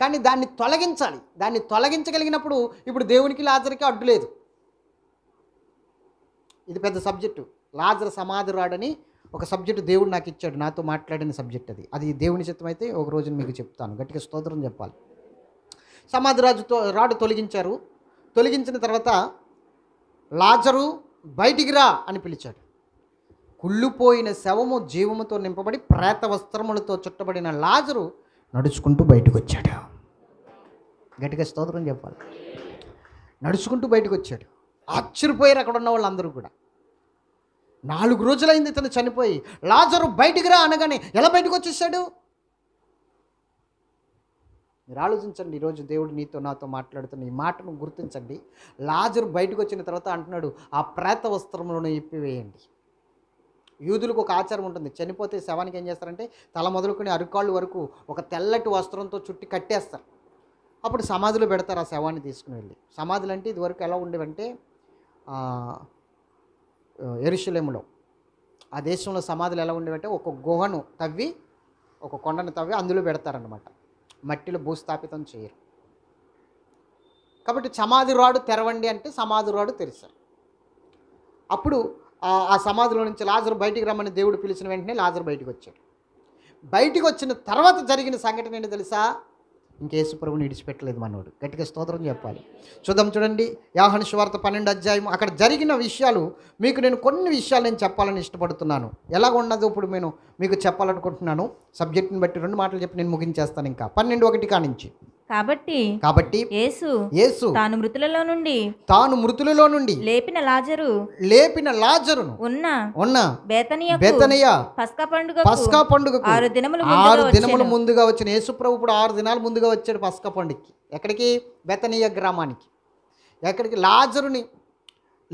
కానీ దాన్ని తొలగించాలి దాన్ని తొలగించగలిగినప్పుడు ఇప్పుడు దేవునికి లాజర్కి అడ్డు లేదు ఇది పెద్ద సబ్జెక్టు లాజర్ సమాధి రాడని ఒక సబ్జెక్టు దేవుడు నాకు ఇచ్చాడు నాతో మాట్లాడిన సబ్జెక్ట్ అది అది దేవుని చిత్తం అయితే ఒక రోజున మీకు చెప్తాను గట్టిగా స్తోత్రం చెప్పాలి సమాధి రాజుతో రాడు తొలగించారు తొలగించిన తర్వాత లాజరు బయటికి రా అని పిలిచాడు కుళ్ళిపోయిన శవము జీవముతో నింపబడి ప్రేత వస్త్రములతో చుట్టబడిన లాజరు నడుచుకుంటూ బయటకు వచ్చాడు గట్టిగా స్తోత్రం చెప్పాలి నడుచుకుంటూ బయటకు వచ్చాడు ఆశ్చర్యపోయారు అక్కడ ఉన్న వాళ్ళందరూ కూడా నాలుగు రోజులైంది ఇతను చనిపోయి లాజరు బయటికి రా అనగానే ఎలా బయటకు వచ్చేసాడు మీరు ఆలోచించండి ఈరోజు దేవుడు నీతో నాతో మాట్లాడుతున్న ఈ మాటను గుర్తించండి లాజరు బయటకు వచ్చిన తర్వాత అంటున్నాడు ఆ ప్రేత వస్త్రంలోనే ఇప్పివేయండి యూదులకు ఒక ఆచారం ఉంటుంది చనిపోతే శవానికి ఏం చేస్తారంటే తల మొదలుకొని అరికాళ్ళు వరకు ఒక తెల్లటి వస్త్రంతో చుట్టి కట్టేస్తారు అప్పుడు సమాధులు పెడతారు ఆ శవాన్ని తీసుకుని వెళ్ళి సమాధులు అంటే ఇదివరకు ఎలా ఉండేవంటే ఎరుషులెములో ఆ దేశంలో సమాధులు ఎలా ఉండేవంటే ఒక గుహను తవ్వి ఒక కొండను తవ్వి అందులో పెడతారనమాట మట్టిలో భూస్థాపితం చేయరు కాబట్టి సమాధి రాడు తెరవండి అంటే సమాధి రాడు తెరిచారు అప్పుడు ఆ సమాధిలో నుంచి లాజర్ బయటికి రమ్మని దేవుడు పిలిచిన వెంటనే లాజర్ బయటికి వచ్చాడు బయటికి వచ్చిన తర్వాత జరిగిన సంఘటన ఏంటి తెలుసా ఇంకేసు ప్రభుని విడిచిపెట్టలేదు మనోడు గట్టిగా స్తోత్రం చెప్పాలి చూద్దాం చూడండి యాహన శువార్త పన్నెండు అధ్యాయం అక్కడ జరిగిన విషయాలు మీకు నేను కొన్ని విషయాలు నేను చెప్పాలని ఇష్టపడుతున్నాను ఎలా ఉన్నదో ఇప్పుడు నేను మీకు చెప్పాలనుకుంటున్నాను సబ్జెక్ట్ని బట్టి రెండు మాటలు చెప్పి నేను ముగించేస్తాను ఇంకా పన్నెండు ఒకటి కానించి కాబట్టి కాబట్టి యేసు యేసు తాను మృతులలో నుండి తాను మృతులలో నుండి లేపిన లాజరు లేపిన లాజరును ఉన్న ఉన్న బేతనియ బేతనియ పస్కా పండుగ పస్కా పండుగ ఆరు దినములు ఆరు దినములు ముందుగా వచ్చిన యేసు ప్రభు ఇప్పుడు ఆరు దినాలు ముందుగా వచ్చాడు పస్కా పండుగకి ఎక్కడికి బేతనియ గ్రామానికి ఎక్కడికి లాజరుని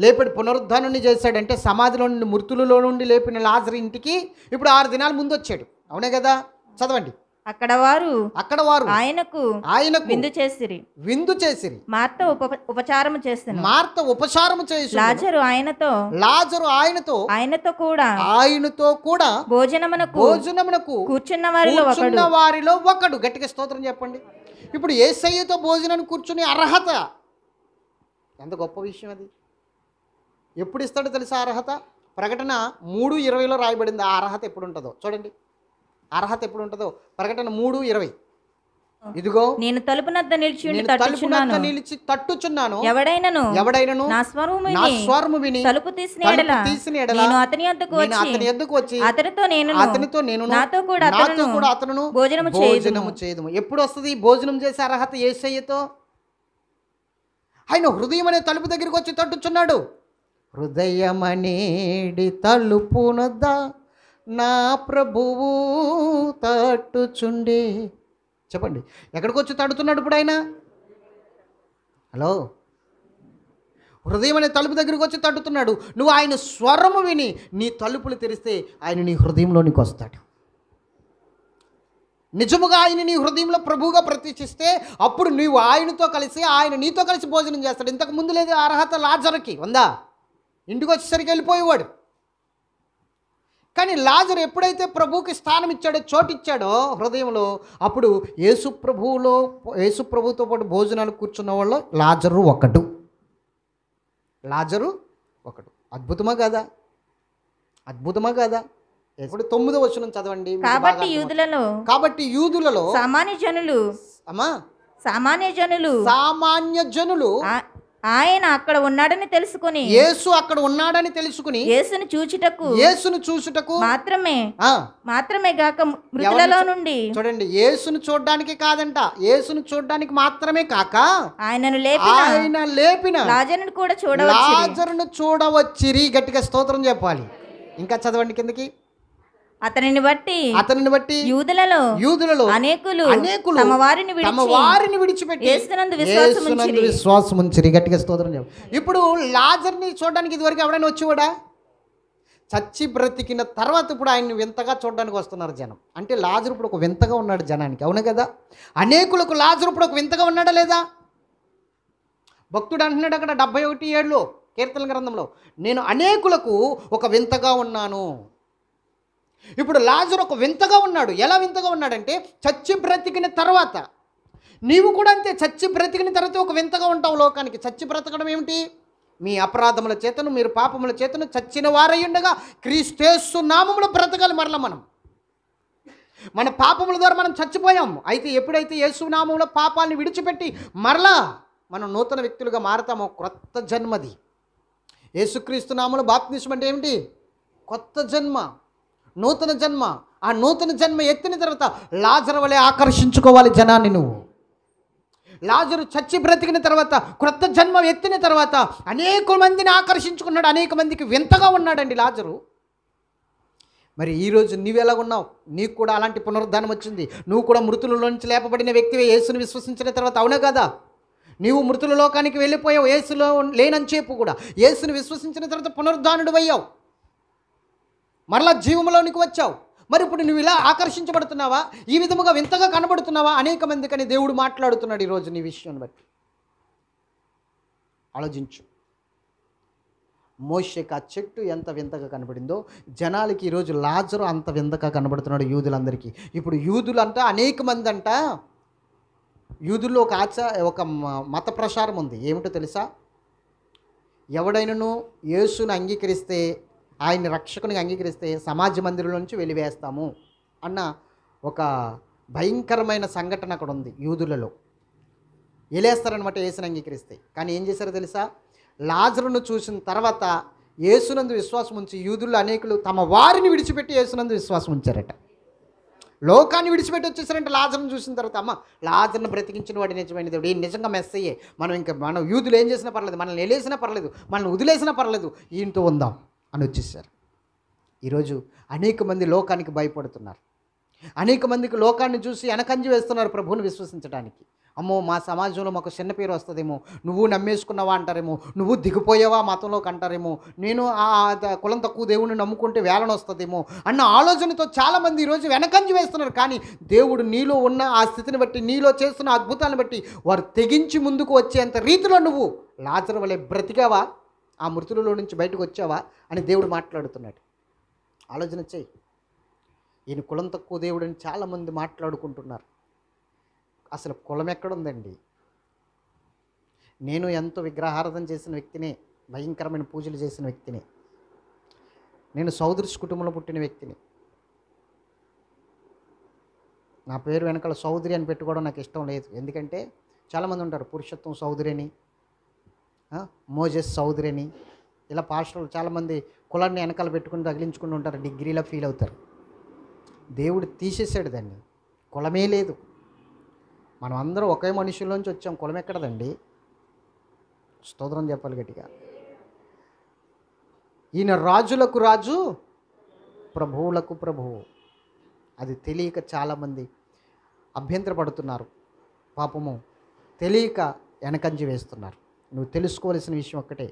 లేపాడు పునరుద్ధానాన్ని చేశాడంటే సమాధిలో నుండి మృతులలో నుండి లేపిన లాజరు ఇంటికి ఇప్పుడు ఆరు దినాలు ముందు వచ్చాడు అవునే కదా చదవండి అక్కడ వారు అక్కడ వారు ఆయనకు ఆయనకు విందు చేసిరి విందు చేసిరి మార్త ఉప ఉపచారం చేసిన మార్త ఉపచారము చేసి లాజరు ఆయనతో లాజరు ఆయనతో ఆయనతో కూడా ఆయనతో కూడా భోజనమునకు భోజనమునకు కూర్చున్న వారిలో కూర్చున్న వారిలో ఒకడు గట్టిగా స్తోత్రం చెప్పండి ఇప్పుడు ఏసయ్యతో భోజనాన్ని కూర్చుని అర్హత ఎంత గొప్ప విషయం అది ఎప్పుడు ఇస్తాడో తెలుసా అర్హత ప్రకటన మూడు ఇరవైలో రాయబడింది ఆ అర్హత ఎప్పుడు ఉంటుందో చూడండి అర్హత ఎప్పుడు ఉంటుందో ప్రకటన మూడు ఇరవై ఇదిగో నేను తలుపునద్ద నిలిచి తలుపునద్ద నిలిచి తట్టుచున్నాను ఎవడైనను ఎవడైనను నా స్వరము నా స్వరము విని తలుపు తీసిన ఎడల తీసిన ఎడల నేను అతని యొద్దకు వచ్చి అతని యొద్దకు వచ్చి అతనితో నేను అతనితో నేను నాతో కూడా అతను కూడా అతను భోజనము భోజనము చేయదుము ఎప్పుడు వస్తుంది భోజనం చేసే అర్హత ఏసయ్యతో ఆయన హృదయం అనే తలుపు దగ్గరికి వచ్చి తట్టుచున్నాడు హృదయమనేడి తలుపునద్ద నా ప్రభువు తట్టుచుండే చెప్పండి ఎక్కడికి వచ్చి తడుతున్నాడు ఇప్పుడు ఆయన హలో హృదయం అనే తలుపు దగ్గరికి వచ్చి తట్టుతున్నాడు నువ్వు ఆయన స్వరము విని నీ తలుపులు తెరిస్తే ఆయన నీ హృదయంలోనికి వస్తాడు నిజముగా ఆయన నీ హృదయంలో ప్రభువుగా ప్రతిష్ఠిస్తే అప్పుడు నీవు ఆయనతో కలిసి ఆయన నీతో కలిసి భోజనం చేస్తాడు ఇంతకు ముందు లేదు అర్హత లాజర్కి ఉందా ఇంటికి వచ్చేసరికి వెళ్ళిపోయేవాడు కానీ లాజర్ ఎప్పుడైతే ప్రభువుకి స్థానం ఇచ్చాడో చోటిచ్చాడో హృదయంలో అప్పుడు యేసు ప్రభువులో యేసు ప్రభుతో పాటు భోజనాలు కూర్చున్న వాళ్ళు లాజరు ఒకటు లాజరు ఒకటు అద్భుతమా కదా అద్భుతమా కదా ఇప్పుడు తొమ్మిదో వచ్చిన చదవండి కాబట్టి యూదులలో కాబట్టి యూదులలో సామాన్య జనులు అమ్మా సామాన్య జనులు సామాన్య జనులు ఆయన అక్కడ ఉన్నాడని తెలుసుకుని యేసు అక్కడ ఉన్నాడని తెలుసుకుని యేసును చూచుటకు యేసును చూచుటకు మాత్రమే మాత్రమే గాక మృతులలో నుండి చూడండి యేసును చూడడానికి కాదంట యేసును చూడడానికి మాత్రమే కాక ఆయనను లేపిన ఆయన లేపిన లాజరును కూడా చూడవచ్చు లాజరును చూడవచ్చిరి గట్టిగా స్తోత్రం చెప్పాలి ఇంకా చదవండి కిందకి అతనిని బట్టి అతనిని బట్టి యూదులలో యూదులలో అనేకులు అనేకులు తమ వారిని తమ వారిని విడిచిపెట్టి యేసునందు విశ్వాసముంచిరి విశ్వాసముంచిరి గట్టిగా స్తోత్రం చెప్పు ఇప్పుడు లాజర్ని చూడడానికి ఇదివరకు ఎవడైనా వచ్చేవాడా చచ్చి బ్రతికిన తర్వాత ఇప్పుడు ఆయన్ని వింతగా చూడడానికి వస్తున్నారు జనం అంటే లాజర్ ఇప్పుడు ఒక వింతగా ఉన్నాడు జనానికి అవును కదా అనేకులకు లాజర్ ఇప్పుడు ఒక వింతగా ఉన్నాడా లేదా భక్తుడు అంటున్నాడు అక్కడ డెబ్బై ఒకటి ఏళ్ళు కీర్తన గ్రంథంలో నేను అనేకులకు ఒక వింతగా ఉన్నాను ఇప్పుడు లాజర్ ఒక వింతగా ఉన్నాడు ఎలా వింతగా ఉన్నాడంటే చచ్చి బ్రతికిన తర్వాత నీవు కూడా అంతే చచ్చి బ్రతికిన తర్వాత ఒక వింతగా ఉంటావు లోకానికి చచ్చి బ్రతకడం ఏమిటి మీ అపరాధముల చేతను మీరు పాపముల చేతను చచ్చిన వారై ఉండగా క్రీస్తేస్సు నామములో బ్రతకాలి మరల మనం మన పాపముల ద్వారా మనం చచ్చిపోయాం అయితే ఎప్పుడైతే యేసు నామంలో పాపాన్ని విడిచిపెట్టి మరలా మనం నూతన వ్యక్తులుగా మారతామో క్రొత్త జన్మది యేసుక్రీస్తు నామంలో బాప్తిసం అంటే ఏమిటి కొత్త జన్మ నూతన జన్మ ఆ నూతన జన్మ ఎత్తిన తర్వాత లాజరు వలె ఆకర్షించుకోవాలి జనాన్ని నువ్వు లాజరు చచ్చి బ్రతికిన తర్వాత క్రొత్త జన్మ ఎత్తిన తర్వాత అనేక మందిని ఆకర్షించుకున్నాడు అనేక మందికి వింతగా ఉన్నాడండి లాజరు మరి ఈరోజు నువ్వు ఎలా ఉన్నావు నీకు కూడా అలాంటి పునరుద్ధానం వచ్చింది నువ్వు కూడా మృతులలోంచి లేపబడిన వ్యక్తివే యేసును విశ్వసించిన తర్వాత అవునా కదా నీవు మృతుల లోకానికి వెళ్ళిపోయావు ఏసులో లేనని చెప్పు కూడా ఏసును విశ్వసించిన తర్వాత పునరుద్ధానుడు అయ్యావు మరలా జీవంలోనికి వచ్చావు మరి ఇప్పుడు నువ్వు ఇలా ఆకర్షించబడుతున్నావా ఈ విధముగా వింతగా కనబడుతున్నావా అనేక మందికని దేవుడు మాట్లాడుతున్నాడు ఈరోజు నీ విషయాన్ని బట్టి ఆలోచించు మోషేకి ఆ చెట్టు ఎంత వింతగా కనబడిందో జనాలకి ఈరోజు లాజరు అంత వింతగా కనబడుతున్నాడు యూదులందరికీ ఇప్పుడు యూదులంట అనేక మంది అంట యూదుల్లో ఒక ఆచ ఒక మత ప్రసారం ఉంది ఏమిటో తెలుసా ఎవడైనను యేసును అంగీకరిస్తే ఆయన రక్షకునిగా అంగీకరిస్తే సమాజ మందిరం నుంచి వెలివేస్తాము అన్న ఒక భయంకరమైన సంఘటన అక్కడ ఉంది యూదులలో ఎలేస్తారనమాట యేసుని అంగీకరిస్తే కానీ ఏం చేశారో తెలుసా లాజరును చూసిన తర్వాత యేసునందు విశ్వాసం ఉంచి యూదుల్లో అనేకులు తమ వారిని విడిచిపెట్టి యేసునందు విశ్వాసం ఉంచారట లోకాన్ని విడిచిపెట్టి వచ్చేసారంటే లాజర్ను చూసిన తర్వాత అమ్మ లాజర్ను బ్రతికించిన వాడి నిజమైన దేవుడు ఈ నిజంగా మెస్ అయ్యే మనం ఇంకా మనం యూదులు ఏం చేసినా పర్లేదు మనల్ని ఎలేసినా పర్లేదు మనల్ని వదిలేసినా పర్లేదు ఈయనతో ఉందాం అని వచ్చేసారు ఈరోజు అనేక మంది లోకానికి భయపడుతున్నారు అనేక మందికి లోకాన్ని చూసి వెనకంజి వేస్తున్నారు ప్రభువుని విశ్వసించడానికి అమ్మో మా సమాజంలో మాకు చిన్న పేరు వస్తుందేమో నువ్వు నమ్మేసుకున్నావా అంటారేమో నువ్వు దిగిపోయావా మతంలోకి అంటారేమో నేను ఆ కులం తక్కువ దేవుడిని నమ్ముకుంటే వేలన వస్తుందేమో అన్న ఆలోచనతో చాలామంది ఈరోజు వెనకంజి వేస్తున్నారు కానీ దేవుడు నీలో ఉన్న ఆ స్థితిని బట్టి నీలో చేస్తున్న అద్భుతాన్ని బట్టి వారు తెగించి ముందుకు వచ్చేంత రీతిలో నువ్వు లాజర్ వలే బ్రతికావా ఆ మృతులలో నుంచి బయటకు వచ్చావా అని దేవుడు మాట్లాడుతున్నాడు ఆలోచన చేయి ఈయన కులం తక్కువ దేవుడు అని చాలామంది మాట్లాడుకుంటున్నారు అసలు కులం ఎక్కడుందండి నేను ఎంతో విగ్రహారాధన చేసిన వ్యక్తిని భయంకరమైన పూజలు చేసిన వ్యక్తిని నేను సౌదృశ్ కుటుంబంలో పుట్టిన వ్యక్తిని నా పేరు వెనకాల సౌదరి అని పెట్టుకోవడం నాకు ఇష్టం లేదు ఎందుకంటే చాలామంది ఉంటారు పురుషత్వం సౌదరి అని మోజెస్ సౌదరిని ఇలా పాస్టర్లు చాలామంది కులాన్ని వెనకాల పెట్టుకుని తగిలించుకుని ఉంటారు డిగ్రీలో ఫీల్ అవుతారు దేవుడు తీసేసాడు దాన్ని కులమే లేదు మనం అందరం ఒకే మనుషుల్లోంచి వచ్చాం కులం ఎక్కడదండి స్తోత్రం చెప్పాలి గట్టిగా ఈయన రాజులకు రాజు ప్రభువులకు ప్రభువు అది తెలియక చాలామంది అభ్యంతరపడుతున్నారు పాపము తెలియక వెనకంజి వేస్తున్నారు నువ్వు తెలుసుకోవలసిన విషయం ఒక్కటే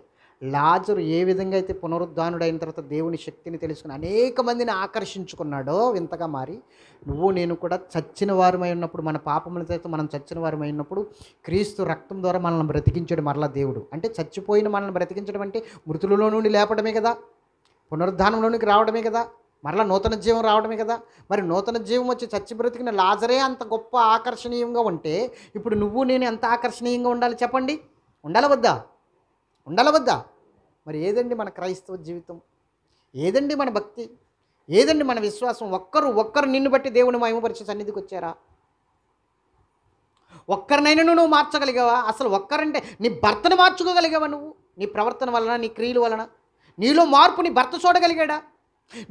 లాజరు ఏ విధంగా అయితే పునరుద్ధానుడైన తర్వాత దేవుని శక్తిని తెలుసుకుని అనేక మందిని ఆకర్షించుకున్నాడో వింతగా మారి నువ్వు నేను కూడా చచ్చిన వారమై ఉన్నప్పుడు మన పాపముల చేత మనం చచ్చిన వారమై ఉన్నప్పుడు క్రీస్తు రక్తం ద్వారా మనల్ని బ్రతికించాడు మరలా దేవుడు అంటే చచ్చిపోయిన మనల్ని బ్రతికించడం అంటే మృతులలో నుండి లేపడమే కదా పునరుద్ధానంలోనికి రావడమే కదా మరలా నూతన జీవం రావడమే కదా మరి నూతన జీవం వచ్చి చచ్చి బ్రతికిన లాజరే అంత గొప్ప ఆకర్షణీయంగా ఉంటే ఇప్పుడు నువ్వు నేను ఎంత ఆకర్షణీయంగా ఉండాలి చెప్పండి ఉండాల వద్దా ఉండాల వద్దా మరి ఏదండి మన క్రైస్తవ జీవితం ఏదండి మన భక్తి ఏదండి మన విశ్వాసం ఒక్కరు ఒక్కరు నిన్ను బట్టి దేవుని మహిమపరిచే సన్నిధికి వచ్చారా ఒక్కరినైనా నువ్వు మార్చగలిగావా అసలు ఒక్కరంటే నీ భర్తను మార్చుకోగలిగావా నువ్వు నీ ప్రవర్తన వలన నీ క్రియల వలన నీలో మార్పు నీ భర్త చూడగలిగాడా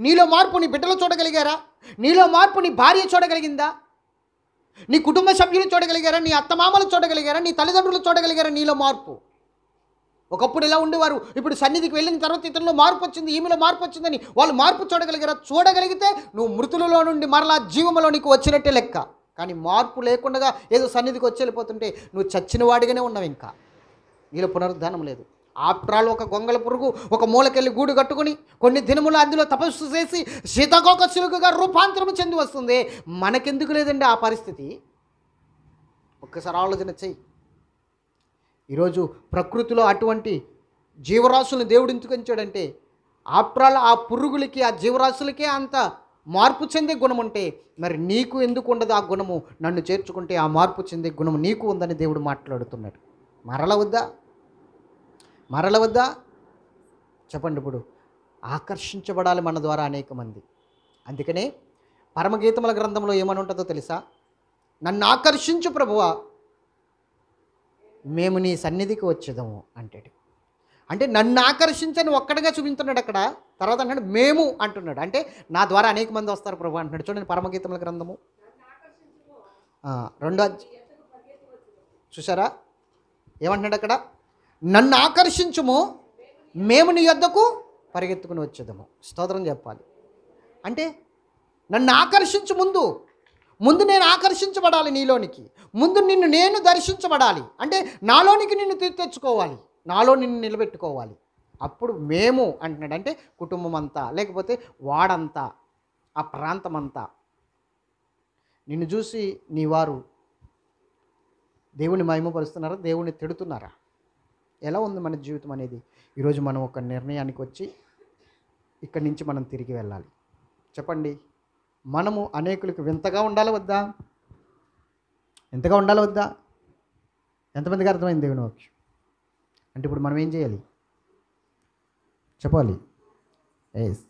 నీలో మార్పు నీ బిడ్డలు చూడగలిగారా నీలో మార్పు నీ భార్య చూడగలిగిందా నీ కుటుంబ సభ్యులు చూడగలిగారా నీ అత్తమామలు చూడగలిగారా నీ తల్లిదండ్రులు చూడగలిగారా నీలో మార్పు ఒకప్పుడు ఇలా ఉండేవారు ఇప్పుడు సన్నిధికి వెళ్ళిన తర్వాత ఇతరులో మార్పు వచ్చింది ఈమెలో మార్పు వచ్చిందని వాళ్ళు మార్పు చూడగలిగారా చూడగలిగితే నువ్వు మృతులలో నుండి మరలా జీవంలో నీకు వచ్చినట్టే లెక్క కానీ మార్పు లేకుండా ఏదో సన్నిధికి వచ్చి వెళ్ళిపోతుంటే నువ్వు చచ్చిన వాడిగానే ఉన్నావు ఇంకా నీలో పునరుద్ధానం లేదు ఆప్రాలు ఒక గొంగళ పురుగు ఒక మూలకెళ్ళి గూడు కట్టుకుని కొన్ని దినములు అందులో తపస్సు చేసి శీతకోక చిలుకగా రూపాంతరం చెంది వస్తుంది మనకెందుకు లేదండి ఆ పరిస్థితి ఒక్కసారి ఆలోచన చెయ్యి ఈరోజు ప్రకృతిలో అటువంటి జీవరాశులను దేవుడు ఎందుకంచాడంటే ఆప్రాలు ఆ పురుగులకి ఆ జీవరాశులకే అంత మార్పు చెందే గుణం ఉంటే మరి నీకు ఎందుకు ఉండదు ఆ గుణము నన్ను చేర్చుకుంటే ఆ మార్పు చెందే గుణము నీకు ఉందని దేవుడు మాట్లాడుతున్నాడు మరల వద్దా మరల వద్ద చెప్పండి ఇప్పుడు ఆకర్షించబడాలి మన ద్వారా అనేక మంది అందుకనే పరమగీతముల గ్రంథంలో ఏమని ఉంటుందో తెలుసా నన్ను ఆకర్షించు ప్రభువ మేము నీ సన్నిధికి వచ్చేదాము అంటాడు అంటే నన్ను ఆకర్షించని ఒక్కడిగా చూపించున్నాడు అక్కడ తర్వాత అంటాడు మేము అంటున్నాడు అంటే నా ద్వారా అనేక మంది వస్తారు ప్రభు అంటున్నాడు చూడండి పరమగీతముల గ్రంథము రెండో చూసారా ఏమంటున్నాడు అక్కడ నన్ను ఆకర్షించుము మేము నీ యొద్దకు పరిగెత్తుకుని వచ్చేదము స్తోత్రం చెప్పాలి అంటే నన్ను ఆకర్షించు ముందు ముందు నేను ఆకర్షించబడాలి నీలోనికి ముందు నిన్ను నేను దర్శించబడాలి అంటే నాలోనికి నిన్ను తెచ్చుకోవాలి నాలో నిన్ను నిలబెట్టుకోవాలి అప్పుడు మేము అంటున్నాడు అంటే కుటుంబం అంతా లేకపోతే వాడంతా ఆ ప్రాంతం అంతా నిన్ను చూసి నీ వారు దేవుని మహిమపరుస్తున్నారా దేవుని తిడుతున్నారా ఎలా ఉంది మన జీవితం అనేది ఈరోజు మనం ఒక నిర్ణయానికి వచ్చి ఇక్కడి నుంచి మనం తిరిగి వెళ్ళాలి చెప్పండి మనము అనేకులకు వింతగా ఉండాలి వద్దా ఎంతగా ఉండాలి వద్దా ఎంతమందికి అర్థమైంది దేవుని వాక్యం అంటే ఇప్పుడు మనం ఏం చేయాలి చెప్పాలి ఎస్